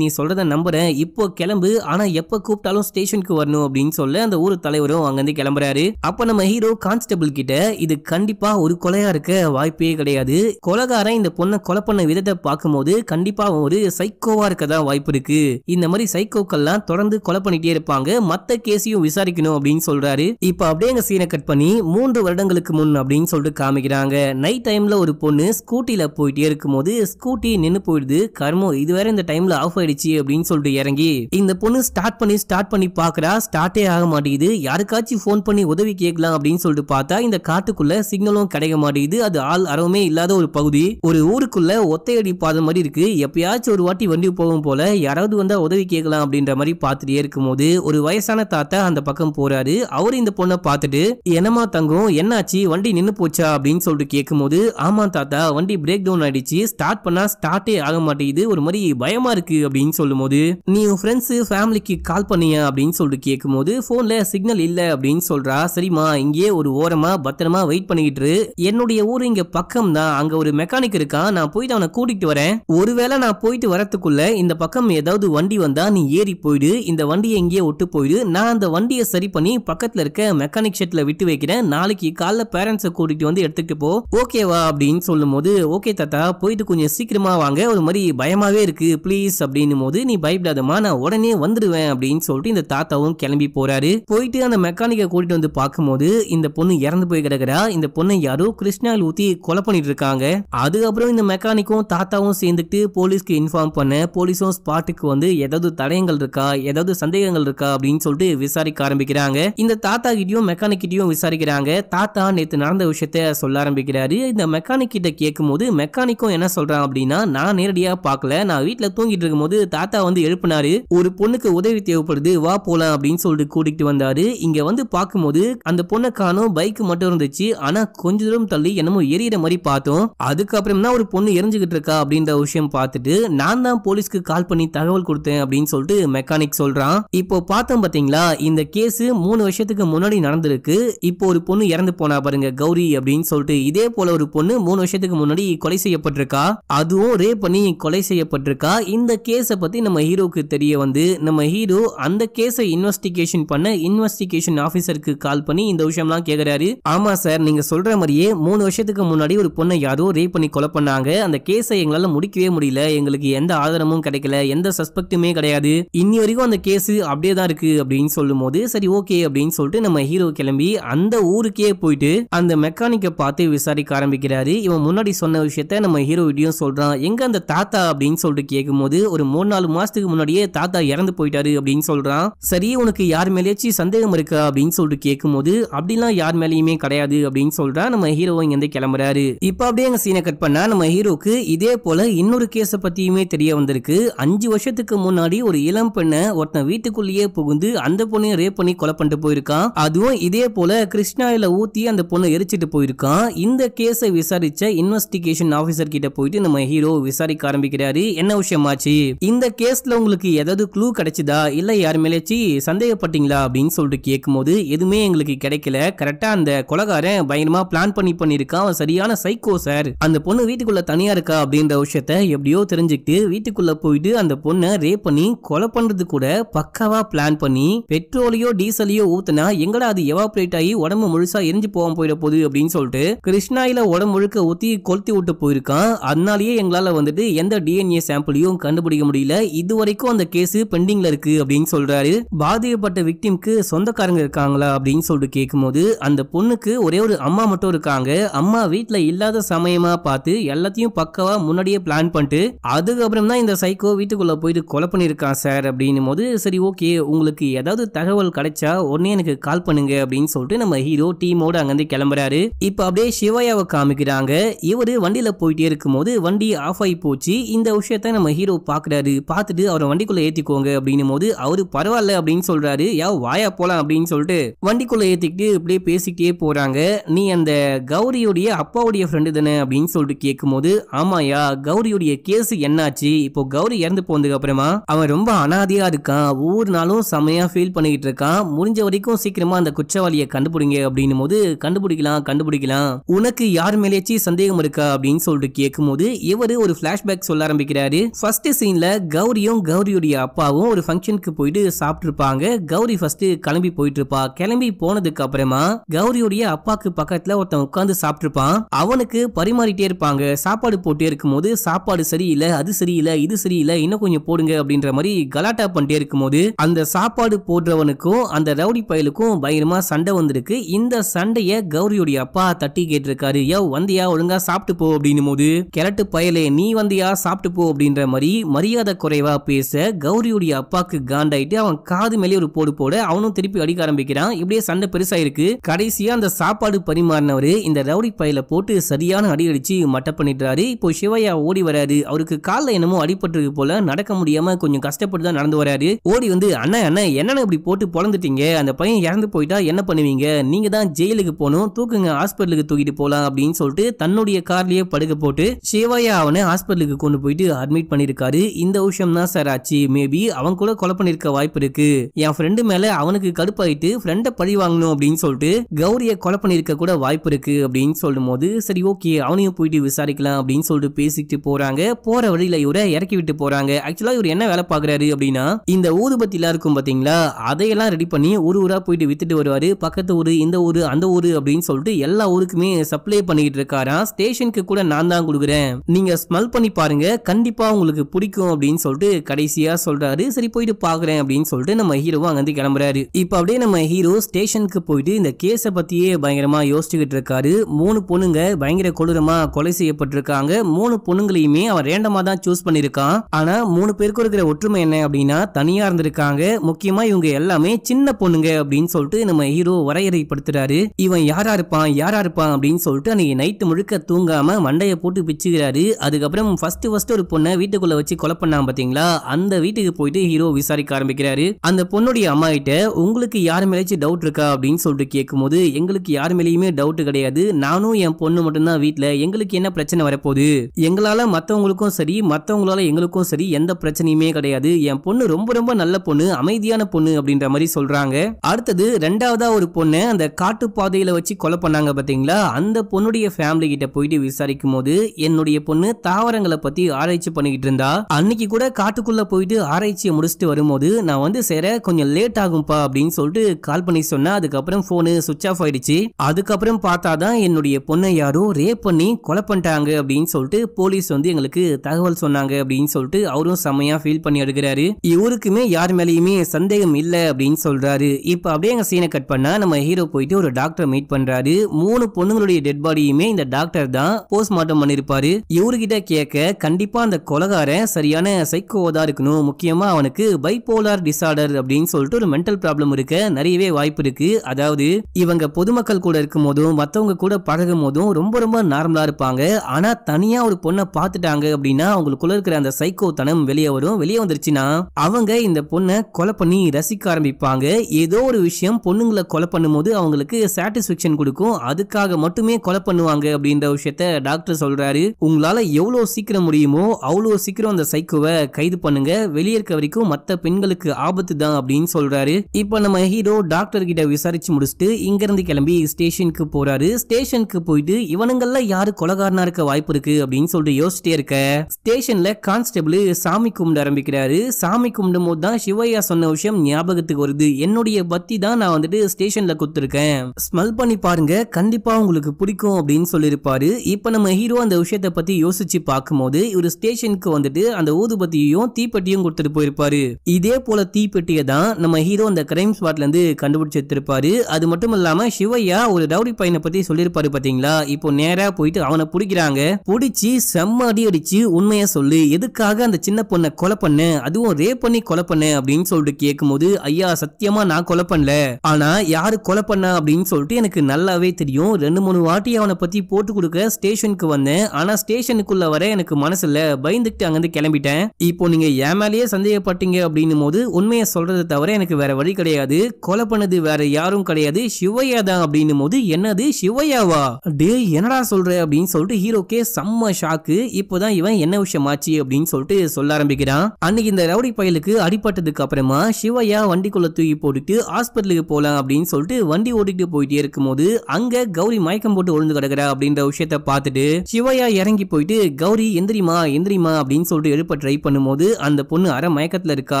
A: நீ சொல்றத நம்புறேன் இப்போ கிளம்பு ஆனா எப்ப கூப்பிட்டாலும் ஸ்டேஷனுக்கு வரணும் அப்படின்னு சொல்ல அந்த ஊர் தலைவரும் அங்கிருந்து கிளம்புறாரு அப்ப நம்ம ஹீரோ கான்ஸ்டபிள் கிட்ட இது கண்டிப்பா ஒரு கொலையா இருக்க வாய்ப்பே கிடையாது கொலகாரன் இந்த பொண்ணை கொலை பண்ண விதத்தை பார்க்கும்போது கண்டிப்பா ஒரு சைக்கோவா இருக்கதான் வாய்ப்பு இருக்கு இந்த மாதிரி சைக்கோக்கள்லாம் தொடர்ந்து கொலை பண்ணிட்டே இருப்பாங்க மத்த கேஸையும் விசாரிக்கணும் அப்படின்னு சொல்றாரு இப்ப அப்படியே எங்க சீனை கட் பண்ணி மூன்று வருடங்களுக்கு முன் அப்படின்னு சொல்லிட்டு காமிக்கிறாங்க நைட் டைம்ல ஒரு பொண்ணு ஸ்கூட்டியில் போயிட்டே இருக்கும்போது ஸ்கூட்டி நின்று போயிடுது கர்மோ இதுவரை இந்த டைம்ல ஆஃப் ஆயிடுச்சு அப்படின்னு சொல்லிட்டு இறங்கி இந்த பொண்ணு ஸ்டார்ட் பண்ணி ஸ்டார்ட் பண்ணி பார்க்குறா ஸ்டார்ட்டே ஆக மாட்டேங்குது யாருக்காச்சும் ஃபோன் பண்ணி உதவி கேட்கலாம் அப்படின்னு சொல்லிட்டு பார்த்தா இந்த காட்டுக்குள்ள சிக்னலும் கிடைக்க மாட்டேங்குது அது ஆள் அறவுமே இல்லாத ஒரு பகுதி ஒரு ஊருக்குள்ள ஒத்தையடி பாதை மாதிரி இருக்கு எப்பயாச்சும் ஒரு வாட்டி வண்டி போகும் போல யாராவது வந்தா உதவி கேட்கலாம் அப்படின்ற மாதிரி பார்த்துட்டே இருக்கும்போது ஒரு வயசான தாத்தா அந்த பக்கம் போறாரு அவர் இந்த பொண்ணை பார்த்துட்டு என்னமா தங்கும் என்னாச்சு வண்டி நின்னு போச்சா அப்படின்னு சொல்லிட்டு கேட்கும்போது ஆமா அதான் தாத்தா வண்டி பிரேக் டவுன் ஆயிடுச்சு ஸ்டார்ட் பண்ணா ஸ்டார்ட்டே ஆக மாட்டேங்குது ஒரு மாதிரி பயமா இருக்கு அப்படின்னு சொல்லும் போது நீ உன் ஃப்ரெண்ட்ஸ் ஃபேமிலிக்கு கால் பண்ணியா அப்படின்னு சொல்லிட்டு கேட்கும் போது போன்ல சிக்னல் இல்ல அப்படின்னு சொல்றா சரிம்மா இங்கேயே ஒரு ஓரமா பத்திரமா வெயிட் பண்ணிக்கிட்டு என்னுடைய ஊர் இங்க பக்கம் தான் அங்க ஒரு மெக்கானிக் இருக்கான் நான் போயிட்டு அவனை கூட்டிட்டு வரேன் ஒருவேளை நான் போயிட்டு வரத்துக்குள்ள இந்த பக்கம் ஏதாவது வண்டி வந்தா நீ ஏறி போயிடு இந்த வண்டியை எங்கேயே விட்டு போயிடு நான் அந்த வண்டியை சரி பண்ணி பக்கத்துல இருக்க மெக்கானிக் ஷெட்ல விட்டு வைக்கிறேன் நாளைக்கு காலைல பேரண்ட்ஸை கூட்டிட்டு வந்து எடுத்துக்கிட்டு போ ஓகேவா அப்படின்னு அப்படின்னு சொல்லும்போது ஓகே தாத்தா போயிட்டு கொஞ்சம் சீக்கிரமாக வாங்க ஒரு மாதிரி பயமாகவே இருக்குது ப்ளீஸ் அப்படின்னும் போது நீ பயப்படாதம்மா நான் உடனே வந்துடுவேன் அப்படின்னு சொல்லிட்டு இந்த தாத்தாவும் கிளம்பி போறாரு போயிட்டு அந்த மெக்கானிக்கை கூட்டிட்டு வந்து பார்க்கும்போது இந்த பொண்ணு இறந்து போய் கிடக்கிறா இந்த பொண்ணை யாரோ கிருஷ்ணாவில் ஊற்றி கொலை பண்ணிட்டு இருக்காங்க அதுக்கப்புறம் இந்த மெக்கானிக்கும் தாத்தாவும் சேர்ந்துட்டு போலீஸ்க்கு இன்ஃபார்ம் பண்ண போலீஸும் ஸ்பாட்டுக்கு வந்து ஏதாவது தடயங்கள் இருக்கா ஏதாவது சந்தேகங்கள் இருக்கா அப்படின்னு சொல்லிட்டு விசாரிக்க ஆரம்பிக்கிறாங்க இந்த தாத்தா கிட்டயும் மெக்கானிக் கிட்டயும் விசாரிக்கிறாங்க தாத்தா நேத்து நடந்த விஷயத்த சொல்ல ஆரம்பிக்கிறாரு இந்த மெக்கானிக் மெக்கானிக் கிட்ட கேட்கும்போது மெக்கானிக்கும் என்ன சொல்றான் அப்படின்னா நான் நேரடியா பார்க்கல நான் வீட்டுல தூங்கிட்டு இருக்கும்போது தாத்தா வந்து எழுப்பினாரு ஒரு பொண்ணுக்கு உதவி தேவைப்படுது வா போலாம் அப்படின்னு சொல்லிட்டு கூட்டிகிட்டு வந்தாரு இங்க வந்து பார்க்கும்போது அந்த பொண்ணை காணும் பைக் மட்டும் இருந்துச்சு ஆனா கொஞ்ச தூரம் தள்ளி என்னமோ எரியற மாதிரி பார்த்தோம் அதுக்கப்புறம் தான் ஒரு பொண்ணு எரிஞ்சுக்கிட்டு இருக்கா அப்படின்ற விஷயம் பார்த்துட்டு நான் தான் போலீஸ்க்கு கால் பண்ணி தகவல் கொடுத்தேன் அப்படின்னு சொல்லிட்டு மெக்கானிக் சொல்றான் இப்போ பார்த்தோம் பாத்தீங்களா இந்த கேஸ் மூணு வருஷத்துக்கு முன்னாடி நடந்திருக்கு இப்போ ஒரு பொண்ணு இறந்து போனா பாருங்க கௌரி அப்படின்னு சொல்லிட்டு இதே போல ஒரு பொண்ணு மூணு வருஷத்துக்கு முன்னாடி கொலை செய்யப்பட்டிருக்கா அதுவும் ரே பண்ணி கொலை செய்யப்பட்டிருக்கா இந்த கேஸை பத்தி நம்ம ஹீரோக்கு தெரிய வந்து நம்ம ஹீரோ அந்த கேஸை இன்வெஸ்டிகேஷன் பண்ண இன்வெஸ்டிகேஷன் ஆஃபீஸருக்கு கால் பண்ணி இந்த விஷயம்லாம் கேட்குறாரு ஆமா சார் நீங்க சொல்ற மாதிரியே மூணு வருஷத்துக்கு முன்னாடி ஒரு பொண்ணை யாரோ ரே பண்ணி கொலை பண்ணாங்க அந்த கேஸை எங்களால முடிக்கவே முடியல எங்களுக்கு எந்த ஆதாரமும் கிடைக்கல எந்த சஸ்பெக்டுமே கிடையாது இனி வரைக்கும் அந்த கேஸ் அப்படியே தான் இருக்கு அப்படின்னு சொல்லும் போது சரி ஓகே அப்படின்னு சொல்லிட்டு நம்ம ஹீரோ கிளம்பி அந்த ஊருக்கே போயிட்டு அந்த மெக்கானிக்கை பார்த்து விசாரிக்க ஆரம்பிக்கிறாரு இவன் முன்னாடி சொன்ன விஷயத்த நம்ம ஹீரோ வீடியும் சொல்கிறான் எங்கே அந்த தாத்தா அப்படின்னு சொல்லிட்டு கேட்கும்போது ஒரு மூணு நாலு மாதத்துக்கு முன்னாடியே தாத்தா இறந்து போயிட்டாரு அப்படின்னு சொல்கிறான் சரி உனக்கு யார் மேலேயாச்சும் சந்தேகம் இருக்கா அப்படின்னு சொல்லிட்டு கேட்கும்போது அப்படிலாம் யார் மேலேயுமே கிடையாது அப்படின்னு சொல்கிறா நம்ம ஹீரோ இங்கேருந்து கிளம்புறாரு இப்போ அப்படியே எங்கள் சீனை கட் பண்ணால் நம்ம ஹீரோக்கு இதே போல இன்னொரு கேஸை பற்றியுமே தெரிய வந்திருக்கு அஞ்சு வருஷத்துக்கு முன்னாடி ஒரு இளம் பெண்ணை ஒருத்தன் வீட்டுக்குள்ளேயே புகுந்து அந்த பொண்ணையும் ரேப் பண்ணி கொலை பண்ணிட்டு போயிருக்கான் அதுவும் இதே போல கிருஷ்ணாயில ஊத்தி அந்த பொண்ணு எரிச்சிட்டு போயிருக்கான் இந்த கேஸை விசாரி விசாரிச்ச இன்வெஸ்டிகேஷன் ஆஃபீஸர் கிட்ட போயிட்டு நம்ம ஹீரோ விசாரிக்க ஆரம்பிக்கிறாரு என்ன விஷயமாச்சு இந்த கேஸ்ல உங்களுக்கு ஏதாவது க்ளூ கிடைச்சதா இல்ல யார் மேலேச்சு சந்தேகப்பட்டீங்களா அப்படின்னு சொல்லிட்டு கேட்கும்போது எதுவுமே எங்களுக்கு கிடைக்கல கரெக்டா அந்த கொலகாரன் பயங்கரமா பிளான் பண்ணி பண்ணிருக்கான் அவன் சரியான சைக்கோ சார் அந்த பொண்ணு வீட்டுக்குள்ள தனியா இருக்கா அப்படின்ற விஷயத்த எப்படியோ தெரிஞ்சுக்கிட்டு வீட்டுக்குள்ள போயிட்டு அந்த பொண்ணை ரேப் பண்ணி கொலை பண்றது கூட பக்காவா பிளான் பண்ணி பெட்ரோலையோ டீசலையோ ஊத்துனா எங்கடா அது எவாப்ரேட் ஆகி உடம்பு முழுசா எரிஞ்சு போக போயிட போகுது அப்படின்னு சொல்லிட்டு கிருஷ்ணாயில உடம்பு முழுக்க இருக்க ஊற்றி கொளுத்தி விட்டு போயிருக்கான் அதனாலேயே எங்களால் வந்துட்டு எந்த டிஎன்ஏ சாம்பிளையும் கண்டுபிடிக்க முடியல இது வரைக்கும் அந்த கேஸ் பெண்டிங்ல இருக்கு அப்படின்னு சொல்றாரு பாதிக்கப்பட்ட விக்டிம்க்கு சொந்தக்காரங்க இருக்காங்களா அப்படின்னு சொல்லிட்டு கேட்கும்போது அந்த பொண்ணுக்கு ஒரே ஒரு அம்மா மட்டும் இருக்காங்க அம்மா வீட்டுல இல்லாத சமயமா பார்த்து எல்லாத்தையும் பக்கவா முன்னாடியே பிளான் பண்ணிட்டு அதுக்கப்புறம் தான் இந்த சைக்கோ வீட்டுக்குள்ள போயிட்டு கொலை பண்ணிருக்கான் சார் அப்படின்னு போது சரி ஓகே உங்களுக்கு ஏதாவது தகவல் கிடைச்சா உடனே எனக்கு கால் பண்ணுங்க அப்படின்னு சொல்லிட்டு நம்ம ஹீரோ டீமோட அங்கேருந்து கிளம்புறாரு இப்போ அப்படியே சிவாயாவை காமிக்கிறாங்க இருக்காங்க இவர் வண்டியில் போயிட்டே இருக்கும்போது வண்டி ஆஃப் ஆகி போச்சு இந்த விஷயத்த நம்ம ஹீரோ பார்க்குறாரு பார்த்துட்டு அவரை வண்டிக்குள்ளே ஏற்றிக்கோங்க அப்படின்னும் போது அவர் பரவாயில்ல அப்படின்னு சொல்கிறாரு யா வாயா போகலாம் அப்படின்னு சொல்லிட்டு வண்டிக்குள்ளே ஏற்றிக்கிட்டு இப்படியே பேசிக்கிட்டே போகிறாங்க நீ அந்த கௌரியுடைய அப்பாவுடைய ஃப்ரெண்டு தானே அப்படின்னு சொல்லிட்டு கேட்கும்போது ஆமாயா கௌரியுடைய கேஸ் என்னாச்சு இப்போ கௌரி இறந்து போனதுக்கு அப்புறமா அவன் ரொம்ப அனாதையா இருக்கான் ஒவ்வொரு நாளும் செமையாக ஃபீல் பண்ணிக்கிட்டு இருக்கான் முடிஞ்ச வரைக்கும் சீக்கிரமாக அந்த குற்றவாளியை கண்டுபிடிங்க அப்படின்னும் போது கண்டுபிடிக்கலாம் கண்டுபிடிக்கலாம் உனக்கு யார் மேலேச்சு சந்தேகம் இருக்கா அப்படின்னு சொல்லிட்டு கேட்கும்போது இவர் ஒரு பிளாஷ்பேக் சொல்ல ஆரம்பிக்கிறாரு ஃபர்ஸ்ட் சீன்ல கௌரியும் கௌரியுடைய அப்பாவும் ஒரு ஃபங்க்ஷனுக்கு போயிட்டு இருப்பாங்க கௌரி ஃபர்ஸ்ட் கிளம்பி போயிட்டு இருப்பா கிளம்பி போனதுக்கு அப்புறமா கௌரியுடைய அப்பாக்கு பக்கத்துல ஒருத்தன் உட்காந்து சாப்பிட்டுருப்பான் அவனுக்கு பரிமாறிட்டே இருப்பாங்க சாப்பாடு போட்டே இருக்கும்போது சாப்பாடு சரியில்லை அது சரியில்லை இது சரியில்லை இன்னும் கொஞ்சம் போடுங்க அப்படின்ற மாதிரி கலாட்டா பண்ணிட்டே இருக்கும்போது அந்த சாப்பாடு போடுறவனுக்கும் அந்த ரவுடி பயலுக்கும் பயங்கரமா சண்டை வந்திருக்கு இந்த சண்டைய கௌரியுடைய அப்பா தட்டி கேட்டிருக்காரு யோ வந்தியா ஒழுங்கா சாப்பிட்டு போ அப்படின்னும் போது கிழட்டு பயலே நீ வந்தியா சாப்பிட்டு போ அப்படின்ற மாதிரி மரியாதை குறைவா பேச கௌரியுடைய அப்பாக்கு காண்டாயிட்டு அவன் காது மேலே ஒரு போடு போட அவனும் திருப்பி அடிக்க ஆரம்பிக்கிறான் இப்படியே சண்டை பெருசா இருக்கு கடைசியா அந்த சாப்பாடு பரிமாறினவரு இந்த ரவுடி பயல போட்டு சரியான அடி அடிச்சு மட்ட பண்ணிடுறாரு இப்போ சிவையா ஓடி வராரு அவருக்கு காலில் என்னமோ அடிபட்டுருக்கு போல நடக்க முடியாம கொஞ்சம் கஷ்டப்பட்டு தான் நடந்து வராரு ஓடி வந்து அண்ணா அண்ணா என்னென்ன இப்படி போட்டு பொழந்துட்டீங்க அந்த பையன் இறந்து போயிட்டா என்ன பண்ணுவீங்க நீங்க தான் ஜெயிலுக்கு போகணும் தூக்குங்க ஹாஸ்பிட்டலுக்கு தூக்கிட்டு போகலாம் அப்படின்னு சொல்லிட்டு தன்னுடைய கார்லயே படுக்க போட்டு சிவாயா அவனை ஹாஸ்பிட்டலுக்கு கொண்டு போயிட்டு அட்மிட் பண்ணிருக்காரு இந்த விஷயம் தான் சார் ஆச்சு மேபி அவன் கூட கொலை பண்ணிருக்க வாய்ப்பு இருக்கு என் ஃப்ரெண்டு மேல அவனுக்கு கடுப்பாயிட்டு ஃப்ரெண்டை பழி வாங்கணும் அப்படின்னு சொல்லிட்டு கௌரிய கொலை பண்ணிருக்க கூட வாய்ப்பு இருக்கு அப்படின்னு சொல்லும் போது சரி ஓகே அவனையும் போயிட்டு விசாரிக்கலாம் அப்படின்னு சொல்லிட்டு பேசிக்கிட்டு போறாங்க போற வழியில இவரை இறக்கி விட்டு போறாங்க ஆக்சுவலா இவர் என்ன வேலை பாக்குறாரு அப்படின்னா இந்த ஊதுபத்தி எல்லாம் இருக்கும் பாத்தீங்களா அதையெல்லாம் ரெடி பண்ணி ஒரு ஊரா போயிட்டு வித்துட்டு வருவாரு பக்கத்து ஊரு இந்த ஊரு அந்த ஊரு அப்படின்னு சொல்லிட்டு எல்லா ஊருக்குமே சப்ளை பண்ணிக்கிட்டு இருக்கா காரம் ஸ்டேஷனுக்கு கூட நான் தான் கொடுக்குறேன் நீங்க ஸ்மெல் பண்ணி பாருங்க கண்டிப்பா உங்களுக்கு பிடிக்கும் அப்படின்னு சொல்லிட்டு கடைசியா சொல்றாரு சரி போயிட்டு பாக்குறேன் அப்படின்னு சொல்லிட்டு நம்ம ஹீரோவும் அங்கிருந்து கிளம்புறாரு இப்ப அப்படியே நம்ம ஹீரோ ஸ்டேஷனுக்கு போயிட்டு இந்த கேஸை பத்தியே பயங்கரமா யோசிச்சுக்கிட்டு இருக்காரு மூணு பொண்ணுங்க பயங்கர கொடூரமா கொலை செய்யப்பட்டிருக்காங்க மூணு பொண்ணுங்களையுமே அவன் ரேண்டமா தான் சூஸ் பண்ணிருக்கான் ஆனா மூணு பேருக்கு இருக்கிற ஒற்றுமை என்ன அப்படின்னா தனியா இருந்திருக்காங்க முக்கியமா இவங்க எல்லாமே சின்ன பொண்ணுங்க அப்படின்னு சொல்லிட்டு நம்ம ஹீரோ வரையறைப்படுத்துறாரு இவன் யாரா இருப்பான் யாரா இருப்பான் அப்படின்னு சொல்லிட்டு அன்னைக்கு நைட்டு முழுக்க தூங்காமல் மண்டையை போட்டு பிச்சுக்கிறாரு அதுக்கப்புறம் ஃபஸ்ட்டு ஃபர்ஸ்ட் ஒரு பொண்ணை வீட்டுக்குள்ளே வச்சு கொலை பண்ணாம பார்த்தீங்களா அந்த வீட்டுக்கு போயிட்டு ஹீரோ விசாரிக்க ஆரம்பிக்கிறாரு அந்த பொண்ணுடைய அம்மா கிட்ட உங்களுக்கு யார் மேலேயாச்சும் டவுட் இருக்கா அப்படின்னு சொல்லிட்டு கேட்கும்போது எங்களுக்கு யார் மேலேயுமே டவுட் கிடையாது நானும் என் பொண்ணு மட்டும்தான் வீட்டில் எங்களுக்கு என்ன பிரச்சனை வரப்போகுது எங்களால் மற்றவங்களுக்கும் சரி மற்றவங்களால எங்களுக்கும் சரி எந்த பிரச்சனையுமே கிடையாது என் பொண்ணு ரொம்ப ரொம்ப நல்ல பொண்ணு அமைதியான பொண்ணு அப்படின்ற மாதிரி சொல்றாங்க அடுத்தது ரெண்டாவதா ஒரு பொண்ணு அந்த காட்டு பாதையில வச்சு கொலை பண்ணாங்க பாத்தீங்களா அந்த பொண்ணுடைய ஃபேமிலி ஃபேமிலி கிட்ட போயிட்டு விசாரிக்கும் போது என்னுடைய பொண்ணு தாவரங்களை பத்தி ஆராய்ச்சி பண்ணிக்கிட்டு இருந்தா அன்னைக்கு கூட காட்டுக்குள்ள போயிட்டு ஆராய்ச்சியை முடிச்சுட்டு வரும்போது நான் வந்து சேர கொஞ்சம் லேட் ஆகும்பா அப்படின்னு சொல்லிட்டு கால் பண்ணி சொன்னா அதுக்கப்புறம் போனு சுவிச் ஆஃப் ஆயிடுச்சு அதுக்கப்புறம் பார்த்தாதான் என்னுடைய பொண்ணை யாரோ ரேப் பண்ணி கொலை பண்ணிட்டாங்க அப்படின்னு சொல்லிட்டு போலீஸ் வந்து எங்களுக்கு தகவல் சொன்னாங்க அப்படின்னு சொல்லிட்டு அவரும் செம்மையா ஃபீல் பண்ணி எடுக்கிறாரு இவருக்குமே யார் மேலேயுமே சந்தேகம் இல்லை அப்படின்னு சொல்றாரு இப்ப அப்படியே எங்க சீனை கட் பண்ணா நம்ம ஹீரோ போயிட்டு ஒரு டாக்டர் மீட் பண்றாரு மூணு பொண்ணுங்களுடைய டெட் பாடியுமே இந்த டாக்டர் தான் போஸ்ட்மார்ட்டம் பண்ணிருப்பாரு இவர்கிட்ட கேட்க கண்டிப்பா அந்த கொலகாரன் சரியான சைக்கோவா தான் இருக்கணும் முக்கியமா அவனுக்கு பைபோலார் டிசார்டர் அப்படின்னு சொல்லிட்டு ஒரு மென்டல் ப்ராப்ளம் இருக்க நிறையவே வாய்ப்பு இருக்கு அதாவது இவங்க பொதுமக்கள் கூட இருக்கும் போதும் மற்றவங்க கூட பழகும் போதும் ரொம்ப ரொம்ப நார்மலா இருப்பாங்க ஆனா தனியா ஒரு பொண்ணை பார்த்துட்டாங்க அப்படின்னா அவங்களுக்குள்ள இருக்கிற அந்த சைக்கோ தனம் வெளியே வரும் வெளியே வந்துருச்சுன்னா அவங்க இந்த பொண்ணை கொலை பண்ணி ரசிக்க ஆரம்பிப்பாங்க ஏதோ ஒரு விஷயம் பொண்ணுங்களை கொலை பண்ணும்போது அவங்களுக்கு சாட்டிஸ்பேக்ஷன் கொடுக்கும் அதுக்காக மட்டுமே கொலை பண்ணுவாங்க அப்படின்ற விஷயத்த டாக்டர் சொல்றாரு உங்களால எவ்வளவு சீக்கிரம் முடியுமோ அவ்வளவு சீக்கிரம் அந்த சைக்கோவை கைது பண்ணுங்க வெளியே இருக்க வரைக்கும் மத்த பெண்களுக்கு ஆபத்து தான் அப்படின்னு சொல்றாரு இப்ப நம்ம ஹீரோ டாக்டர் கிட்ட விசாரிச்சு முடிச்சுட்டு இங்க இருந்து கிளம்பி ஸ்டேஷனுக்கு போறாரு ஸ்டேஷனுக்கு போயிட்டு இவனுங்கள்ல யாரு கொலகாரனா இருக்க வாய்ப்பு இருக்கு அப்படின்னு சொல்லிட்டு யோசிச்சிட்டே இருக்க ஸ்டேஷன்ல கான்ஸ்டபிள் சாமி கும்பிட ஆரம்பிக்கிறாரு சாமி கும்பிடும் போது தான் சிவையா சொன்ன விஷயம் ஞாபகத்துக்கு வருது என்னுடைய பத்தி தான் நான் வந்துட்டு ஸ்டேஷன்ல குத்துருக்கேன் ஸ்மெல் பண்ணி பாருங்க கண்டிப்பா உங்களுக்கு பிடிக்கும் அப்படின்னு சொல்லி இருப்பாரு இப்போ நம்ம ஹீரோ அந்த விஷயத்தை பத்தி யோசிச்சு பார்க்கும்போது இவர் ஸ்டேஷனுக்கு வந்துட்டு அந்த ஊதுபத்தியையும் தீப்பெட்டியும் கொடுத்துட்டு போயிருப்பாரு இதே போல தீப்பெட்டியை தான் நம்ம ஹீரோ அந்த கிரைம் ஸ்பாட்ல இருந்து கண்டுபிடிச்சிருப்பாரு அது மட்டும் இல்லாம சிவையா ஒரு ரவுடி பையனை பத்தி சொல்லியிருப்பாரு பாத்தீங்களா இப்போ நேரா போயிட்டு அவனை பிடிக்கிறாங்க பிடிச்சி செம்ம அடி அடிச்சு உண்மையா சொல்லு எதுக்காக அந்த சின்ன பொண்ணை கொலை பண்ண அதுவும் ரேப் பண்ணி கொலை பண்ண அப்படின்னு சொல்லிட்டு கேட்கும்போது ஐயா சத்தியமா நான் கொலை பண்ணல ஆனா யாரு கொலை பண்ண அப்படின்னு சொல்லிட்டு எனக்கு நல்லாவே தெரியும் ரெண்டு மூணு வாட்டி அவனை பத்தி போ போட்டு கொடுக்க ஸ்டேஷனுக்கு வந்தேன் ஆனா ஸ்டேஷனுக்குள்ள வர எனக்கு மனசுல பயந்துட்டு அங்கிருந்து கிளம்பிட்டேன் இப்போ நீங்க என் மேலேயே சந்தேகப்பட்டீங்க அப்படின்னும் போது உண்மையை சொல்றதை தவிர எனக்கு வேற வழி கிடையாது கொலை பண்ணது வேற யாரும் கிடையாது சிவையா தான் அப்படின்னும் போது என்னது சிவையாவா டே என்னடா சொல்ற அப்படின்னு சொல்லிட்டு ஹீரோக்கே செம்ம ஷாக்கு இப்போதான் இவன் என்ன விஷயம் ஆச்சு அப்படின்னு சொல்லிட்டு சொல்ல ஆரம்பிக்கிறான் அன்னைக்கு இந்த ரவுடி பயலுக்கு அடிப்பட்டதுக்கு அப்புறமா சிவையா வண்டிக்குள்ள தூக்கி போட்டுட்டு ஹாஸ்பிட்டலுக்கு போலாம் அப்படின்னு சொல்லிட்டு வண்டி ஓட்டிட்டு போயிட்டே இருக்கும்போது அங்க கௌரி மயக்கம் போட்டு ஒழுந்து கிடக்குறா அப்படின்னு அப்படின்ற விஷயத்த பார்த்துட்டு சிவையா இறங்கி போயிட்டு கௌரி எந்திரிமா எந்திரிமா அப்படின்னு சொல்லிட்டு எழுப்ப ட்ரை பண்ணும்போது அந்த பொண்ணு அரை மயக்கத்துல இருக்கா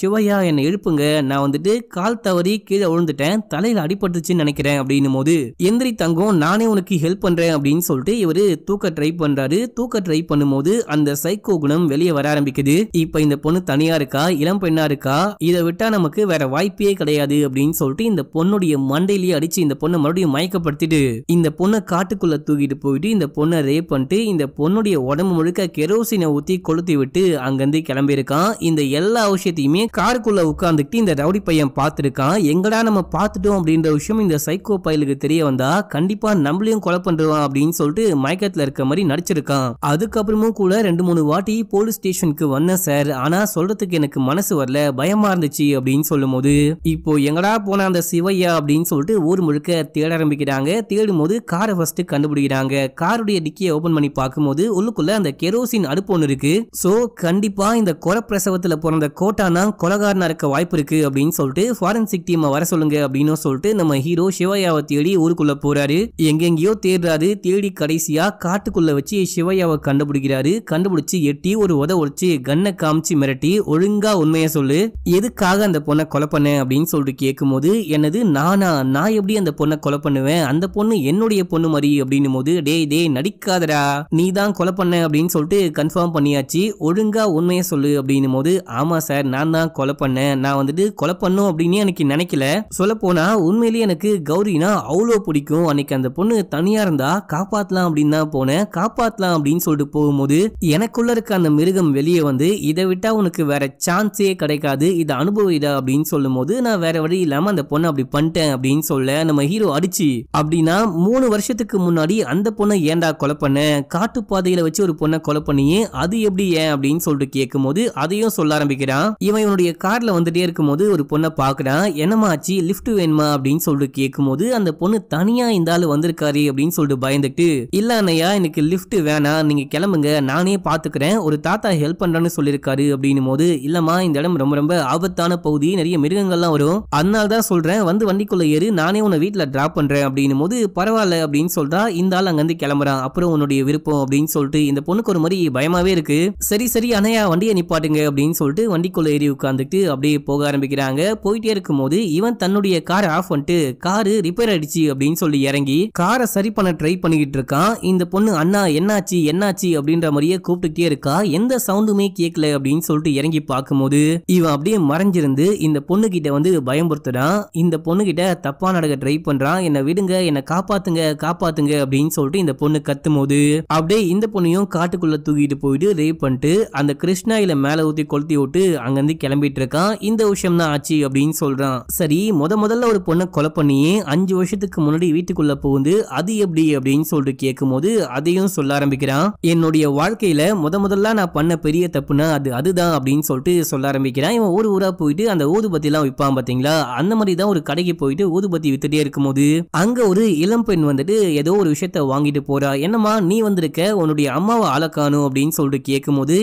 A: சிவையா என்னை எழுப்புங்க நான் வந்துட்டு கால் தவறி கீழே விழுந்துட்டேன் தலையில அடிபட்டுச்சுன்னு நினைக்கிறேன் அப்படின்னு போது எந்திரி தங்கம் நானே உனக்கு ஹெல்ப் பண்றேன் அப்படின்னு சொல்லிட்டு இவரு தூக்க ட்ரை பண்றாரு தூக்க ட்ரை பண்ணும்போது அந்த சைக்கோ குணம் வெளியே வர ஆரம்பிக்குது இப்ப இந்த பொண்ணு தனியா இருக்கா இளம் பெண்ணா இருக்கா இதை விட்டா நமக்கு வேற வாய்ப்பே கிடையாது அப்படின்னு சொல்லிட்டு இந்த பொண்ணுடைய மண்டையிலேயே அடிச்சு இந்த பொண்ணை மறுபடியும் மயக்கப்படுத்திட்டு இந்த பொண்ணை காட்டுக்குள்ள தூக்கிட்டு வீடு போயிட்டு இந்த பொண்ணை ரேப் பண்ணிட்டு இந்த பொண்ணுடைய உடம்பு முழுக்க கெரோசினை ஊத்தி கொளுத்தி விட்டு அங்கேருந்து கிளம்பியிருக்கான் இந்த எல்லா விஷயத்தையுமே காருக்குள்ள உட்கார்ந்துட்டு இந்த ரவுடி பையன் பார்த்துருக்கான் எங்கடா நம்ம பார்த்துட்டோம் அப்படின்ற விஷயம் இந்த சைக்கோ பயலுக்கு தெரிய வந்தா கண்டிப்பா நம்மளையும் கொலை பண்ணுவான் அப்படின்னு சொல்லிட்டு மயக்கத்துல இருக்க மாதிரி நடிச்சிருக்கான் அதுக்கப்புறமும் கூட ரெண்டு மூணு வாட்டி போலீஸ் ஸ்டேஷனுக்கு வந்தேன் சார் ஆனா சொல்றதுக்கு எனக்கு மனசு வரல பயமா இருந்துச்சு அப்படின்னு சொல்லும் போது இப்போ எங்கடா போன அந்த சிவையா அப்படின்னு சொல்லிட்டு ஊர் முழுக்க தேட ஆரம்பிக்கிறாங்க தேடும் போது காரை ஃபர்ஸ்ட் கண்டுபிடிக்கிறாங்க போயிட்டாங்க காருடைய டிக்கியை ஓபன் பண்ணி பார்க்கும்போது உள்ளுக்குள்ள அந்த கெரோசின் அடுப்பு ஒன்று இருக்கு ஸோ கண்டிப்பா இந்த பிரசவத்துல பிறந்த கோட்டானா கொலகாரனா இருக்க வாய்ப்பு இருக்கு அப்படின்னு சொல்லிட்டு ஃபாரன்சிக் டீமை வர சொல்லுங்க அப்படின்னு சொல்லிட்டு நம்ம ஹீரோ சிவையாவை தேடி ஊருக்குள்ள போறாரு எங்கெங்கயோ தேடுறாரு தேடி கடைசியா காட்டுக்குள்ள வச்சு சிவயாவை கண்டுபிடிக்கிறாரு கண்டுபிடிச்சு எட்டி ஒரு உத ஒழிச்சு கண்ணை காமிச்சு மிரட்டி ஒழுங்கா உண்மையை சொல்லு எதுக்காக அந்த பொண்ணை கொலை பண்ண அப்படின்னு சொல்லிட்டு கேட்கும் போது என்னது நானா நான் எப்படி அந்த பொண்ணை கொலை பண்ணுவேன் அந்த பொண்ணு என்னுடைய பொண்ணு மாதிரி அப்படின்னும் போது போது டேய் டே நடிக்காதடா நீ தான் கொலை பண்ண அப்படின்னு சொல்லிட்டு கன்ஃபார்ம் பண்ணியாச்சு ஒழுங்கா உண்மையை சொல்லு அப்படின்னும் போது ஆமா சார் நான் தான் கொலை பண்ணேன் நான் வந்துட்டு கொலை பண்ணும் அப்படின்னு எனக்கு நினைக்கல சொல்ல போனா உண்மையிலேயே எனக்கு கௌரினா அவ்வளோ பிடிக்கும் அன்னைக்கு அந்த பொண்ணு தனியா இருந்தா காப்பாத்தலாம் அப்படின்னு தான் போனேன் காப்பாத்தலாம் அப்படின்னு சொல்லிட்டு போகும்போது எனக்குள்ள இருக்க அந்த மிருகம் வெளியே வந்து இதை விட்டா உனக்கு வேற சான்ஸே கிடைக்காது இதை அனுபவிடா அப்படின்னு சொல்லும் போது நான் வேற வழி இல்லாம அந்த பொண்ணை அப்படி பண்ணிட்டேன் அப்படின்னு சொல்ல நம்ம ஹீரோ அடிச்சு அப்படின்னா மூணு வருஷத்துக்கு முன்னாடி அந்த பொண்ணை ஏண்டா கொலை பண்ண காட்டு பாதையில வச்சு ஒரு பொண்ணை கொலை பண்ணியே அது எப்படி ஏன் அப்படின்னு சொல்லிட்டு கேட்கும் போது அதையும் சொல்ல ஆரம்பிக்கிறான் இவன் இவனுடைய கார்ல வந்துட்டே இருக்கும் போது ஒரு பொண்ணை பாக்குறான் என்னமா ஆச்சு லிப்ட் வேணுமா அப்படின்னு சொல்லிட்டு கேட்கும் போது அந்த பொண்ணு தனியா இந்த ஆள் வந்திருக்காரு அப்படின்னு சொல்லிட்டு பயந்துட்டு இல்ல அண்ணையா எனக்கு லிப்ட் வேணாம் நீங்க கிளம்புங்க நானே பாத்துக்கிறேன் ஒரு தாத்தா ஹெல்ப் பண்றேன்னு சொல்லியிருக்காரு அப்படின்னு போது இல்லம்மா இந்த இடம் ரொம்ப ரொம்ப ஆபத்தான பகுதி நிறைய மிருகங்கள்லாம் வரும் அதனால தான் சொல்றேன் வந்து வண்டிக்குள்ள ஏறு நானே உன்னை வீட்டுல டிராப் பண்றேன் அப்படின்னு போது பரவாயில்ல அப்படின்னு சொல்றா இந்த நாள் அங்கேருந்து கிளம்புறான் அப்புறம் உன்னுடைய விருப்பம் அப்படின்னு சொல்லிட்டு இந்த பொண்ணுக்கு ஒரு மாதிரி பயமாவே இருக்கு சரி சரி அணையா வண்டியை நிப்பாட்டுங்க அப்படின்னு சொல்லிட்டு வண்டிக்குள்ளே ஏறி உட்காந்துட்டு அப்படியே போக ஆரம்பிக்கிறாங்க போயிட்டே இருக்கும்போது இவன் தன்னுடைய காரை ஆஃப் பண்ணிட்டு காரு ரிப்பேர் ஆயிடுச்சு அப்படின்னு சொல்லி இறங்கி காரை சரி பண்ண ட்ரை பண்ணிக்கிட்டு இருக்கான் இந்த பொண்ணு அண்ணா என்னாச்சு என்னாச்சு அப்படின்ற மாதிரியே கூப்பிட்டுக்கிட்டே இருக்கா எந்த சவுண்டுமே கேட்கல அப்படின்னு சொல்லிட்டு இறங்கி பார்க்கும்போது இவன் அப்படியே மறைஞ்சிருந்து இந்த பொண்ணு கிட்ட வந்து பயம்படுத்துறான் இந்த பொண்ணு கிட்ட தப்பா நடக்க ட்ரை பண்றான் என்னை விடுங்க என்னை காப்பாத்துங்க காப்பாத்துங்க அப்படின்னு சொல்லிட்டு இந்த பொண்ணு கத்தும் போது அப்படியே இந்த பொண்ணையும் காட்டுக்குள்ள தூக்கிட்டு போயிட்டு ரேப் பண்ணிட்டு அந்த கிருஷ்ணாயில மேல ஊத்தி கொளுத்தி விட்டு அங்கிருந்து கிளம்பிட்டு இருக்கான் இந்த விஷயம் தான் ஆச்சு அப்படின்னு சொல்றான் சரி முத முதல்ல ஒரு பொண்ணை கொலை பண்ணியே அஞ்சு வருஷத்துக்கு முன்னாடி வீட்டுக்குள்ள புகுந்து அது எப்படி அப்படின்னு சொல்லிட்டு கேட்கும் போது அதையும் சொல்ல ஆரம்பிக்கிறான் என்னுடைய வாழ்க்கையில முத முதல்ல நான் பண்ண பெரிய தப்புனா அது அதுதான் அப்படின்னு சொல்லிட்டு சொல்ல ஆரம்பிக்கிறான் இவன் ஊர் ஊரா போயிட்டு அந்த ஊதுபத்தி எல்லாம் விற்பான் பாத்தீங்களா அந்த மாதிரி தான் ஒரு கடைக்கு போயிட்டு ஊதுபத்தி வித்துட்டே இருக்கும் போது அங்க ஒரு இளம் பெண் வந்துட்டு ஏதோ ஒரு விஷயத்த வாங்கிட்டு போறா என்னம்மா நீ வந்திருக்க உன்னுடைய அம்மாவை ஆளக்கானும் அப்படின்னு சொல்லிட்டு கேட்கும் போது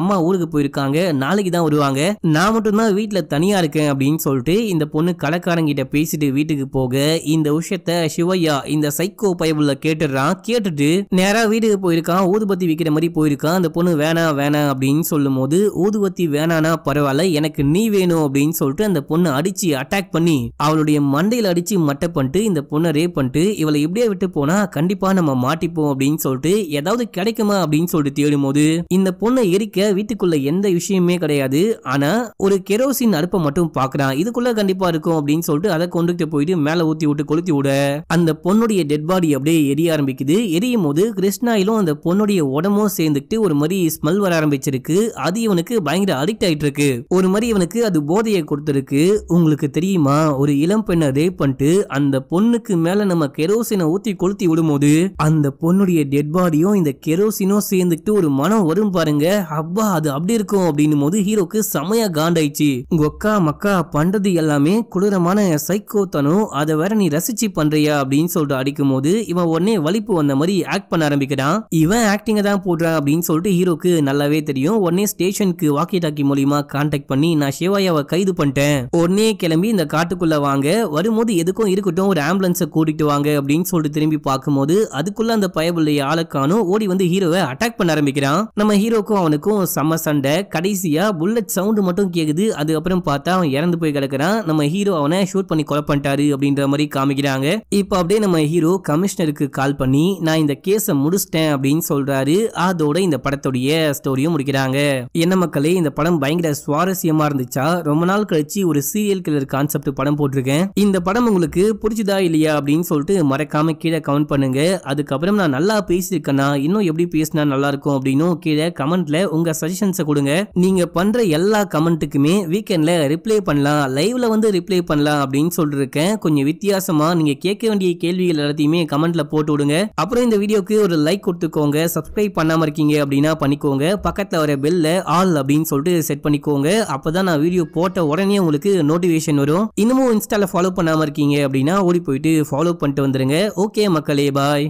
A: அம்மா ஊருக்கு போயிருக்காங்க நாளைக்கு தான் வருவாங்க நான் மட்டும்தான் வீட்டுல தனியா இருக்கேன் அப்படின்னு சொல்லிட்டு இந்த பொண்ணு கடைக்காரங்கிட்ட பேசிட்டு வீட்டுக்கு போக இந்த விஷயத்த சிவையா இந்த சைக்கோ பயபுள்ள கேட்டுடுறான் கேட்டுட்டு நேரா வீட்டுக்கு போயிருக்கான் ஊதுபத்தி விக்கிற மாதிரி போயிருக்கான் அந்த பொண்ணு வேணாம் வேணாம் அப்படின்னு சொல்லும் போது ஊதுபத்தி வேணானா பரவாயில்ல எனக்கு நீ வேணும் அப்படின்னு சொல்லிட்டு அந்த பொண்ணு அடிச்சு அட்டாக் பண்ணி அவளுடைய மண்டையில் அடிச்சு மட்டை பண்ணிட்டு இந்த பொண்ணை ரேப் பண்ணிட்டு இவளை இப்படியே விட்டு போனா கண்டிப்பா கண்டிப்பாக நம்ம மாட்டிப்போம் அப்படின்னு சொல்லிட்டு ஏதாவது கிடைக்குமா அப்படின்னு சொல்லிட்டு தேடும் போது இந்த பொண்ணை எரிக்க வீட்டுக்குள்ள எந்த விஷயமே கிடையாது ஆனா ஒரு கெரோசின் அடுப்பை மட்டும் பாக்குறான் இதுக்குள்ள கண்டிப்பா இருக்கும் அப்படின்னு சொல்லிட்டு அதை கொண்டுகிட்டு போயிட்டு மேல ஊத்தி விட்டு கொளுத்தி விட அந்த பொண்ணுடைய டெட் பாடி அப்படியே எரிய ஆரம்பிக்குது எரியும் போது கிருஷ்ணாயிலும் அந்த பொண்ணுடைய உடம்பும் சேர்ந்துக்கிட்டு ஒரு மாதிரி ஸ்மெல் வர ஆரம்பிச்சிருக்கு அது இவனுக்கு பயங்கர அடிக்ட் ஆயிட்டு இருக்கு ஒரு மாதிரி இவனுக்கு அது போதையை கொடுத்துருக்கு உங்களுக்கு தெரியுமா ஒரு இளம் பெண்ணை ரேப் பண்ணிட்டு அந்த பொண்ணுக்கு மேல நம்ம கெரோசினை ஊத்தி கொளுத்தி விடும் போது அந்த பொண்ணுடைய டெட் பாடியும் இந்த கெரோசினோ சேர்ந்துட்டு ஒரு மனம் வரும் பாருங்க அப்பா அது அப்படி இருக்கும் அப்படின்னும் போது ஹீரோக்கு செமையா காண்டாயிடுச்சு ஒக்கா மக்கா பண்றது எல்லாமே குளிரமான சைக்கோத்தனும் அதை வேற நீ ரசிச்சு பண்றியா அப்படின்னு சொல்லிட்டு அடிக்கும் போது இவன் உடனே வலிப்பு வந்த மாதிரி ஆக்ட் பண்ண ஆரம்பிக்கிறான் இவன் ஆக்டிங்க தான் போடுறான் அப்படின்னு சொல்லிட்டு ஹீரோக்கு நல்லாவே தெரியும் உடனே ஸ்டேஷனுக்கு வாக்கி டாக்கி மூலியமா கான்டாக்ட் பண்ணி நான் சிவாயாவை கைது பண்ணிட்டேன் உடனே கிளம்பி இந்த காட்டுக்குள்ள வாங்க வரும்போது எதுக்கும் இருக்கட்டும் ஒரு ஆம்புலன்ஸை கூட்டிட்டு வாங்க அப்படின்னு சொல்லிட்டு திரும்பி பார்க்கும் போது அதுக்குள்ள அந்த பயபுள்ள ஆளுக்கானும் ஓடி வந்து ஹீரோவை அட்டாக் பண்ண ஆரம்பிக்கிறான் நம்ம ஹீரோக்கும் அவனுக்கும் செம்ம சண்டை கடைசியா புல்லட் சவுண்ட் மட்டும் கேக்குது அதுக்கப்புறம் பார்த்தா அவன் இறந்து போய் கிடக்குறான் நம்ம ஹீரோ அவனை ஷூட் பண்ணி கொலை பண்ணிட்டாரு அப்படின்ற மாதிரி காமிக்கிறாங்க இப்போ அப்படியே நம்ம ஹீரோ கமிஷனருக்கு கால் பண்ணி நான் இந்த கேஸ முடிச்சிட்டேன் அப்படின்னு சொல்றாரு அதோட இந்த படத்துடைய ஸ்டோரியும் முடிக்கிறாங்க என்ன மக்களே இந்த படம் பயங்கர சுவாரஸ்யமா இருந்துச்சா ரொம்ப நாள் கழிச்சு ஒரு சீரியல் கில்லர் கான்செப்ட் படம் போட்டிருக்கேன் இந்த படம் உங்களுக்கு புரிஞ்சுதா இல்லையா அப்படின்னு சொல்லிட்டு மறக்காம கீழே கமெண்ட் பண்ணுங்க பண்ணுங்க அதுக்கப்புறம் நான் நல்லா பேசியிருக்கேன்னா இன்னும் எப்படி பேசினா நல்லா இருக்கும் அப்படின்னு கீழே கமெண்ட்ல உங்க சஜஷன்ஸை கொடுங்க நீங்க பண்ற எல்லா கமெண்ட்டுக்குமே வீக்கெண்ட்ல ரிப்ளை பண்ணலாம் லைவ்ல வந்து ரிப்ளை பண்ணலாம் அப்படின்னு சொல்லிருக்கேன் கொஞ்சம் வித்தியாசமா நீங்க கேட்க வேண்டிய கேள்விகள் எல்லாத்தையுமே கமெண்ட்ல போட்டு விடுங்க அப்புறம் இந்த வீடியோக்கு ஒரு லைக் கொடுத்துக்கோங்க சப்ஸ்கிரைப் பண்ணாம இருக்கீங்க அப்படின்னா பண்ணிக்கோங்க பக்கத்துல வர பெல்ல ஆல் அப்படின்னு சொல்லிட்டு செட் பண்ணிக்கோங்க அப்பதான் நான் வீடியோ போட்ட உடனே உங்களுக்கு நோட்டிபிகேஷன் வரும் இன்னமும் இன்ஸ்டால ஃபாலோ பண்ணாம இருக்கீங்க அப்படின்னா ஓடி போயிட்டு ஃபாலோ பண்ணிட்டு வந்துருங்க ஓகே மக்களே Bye.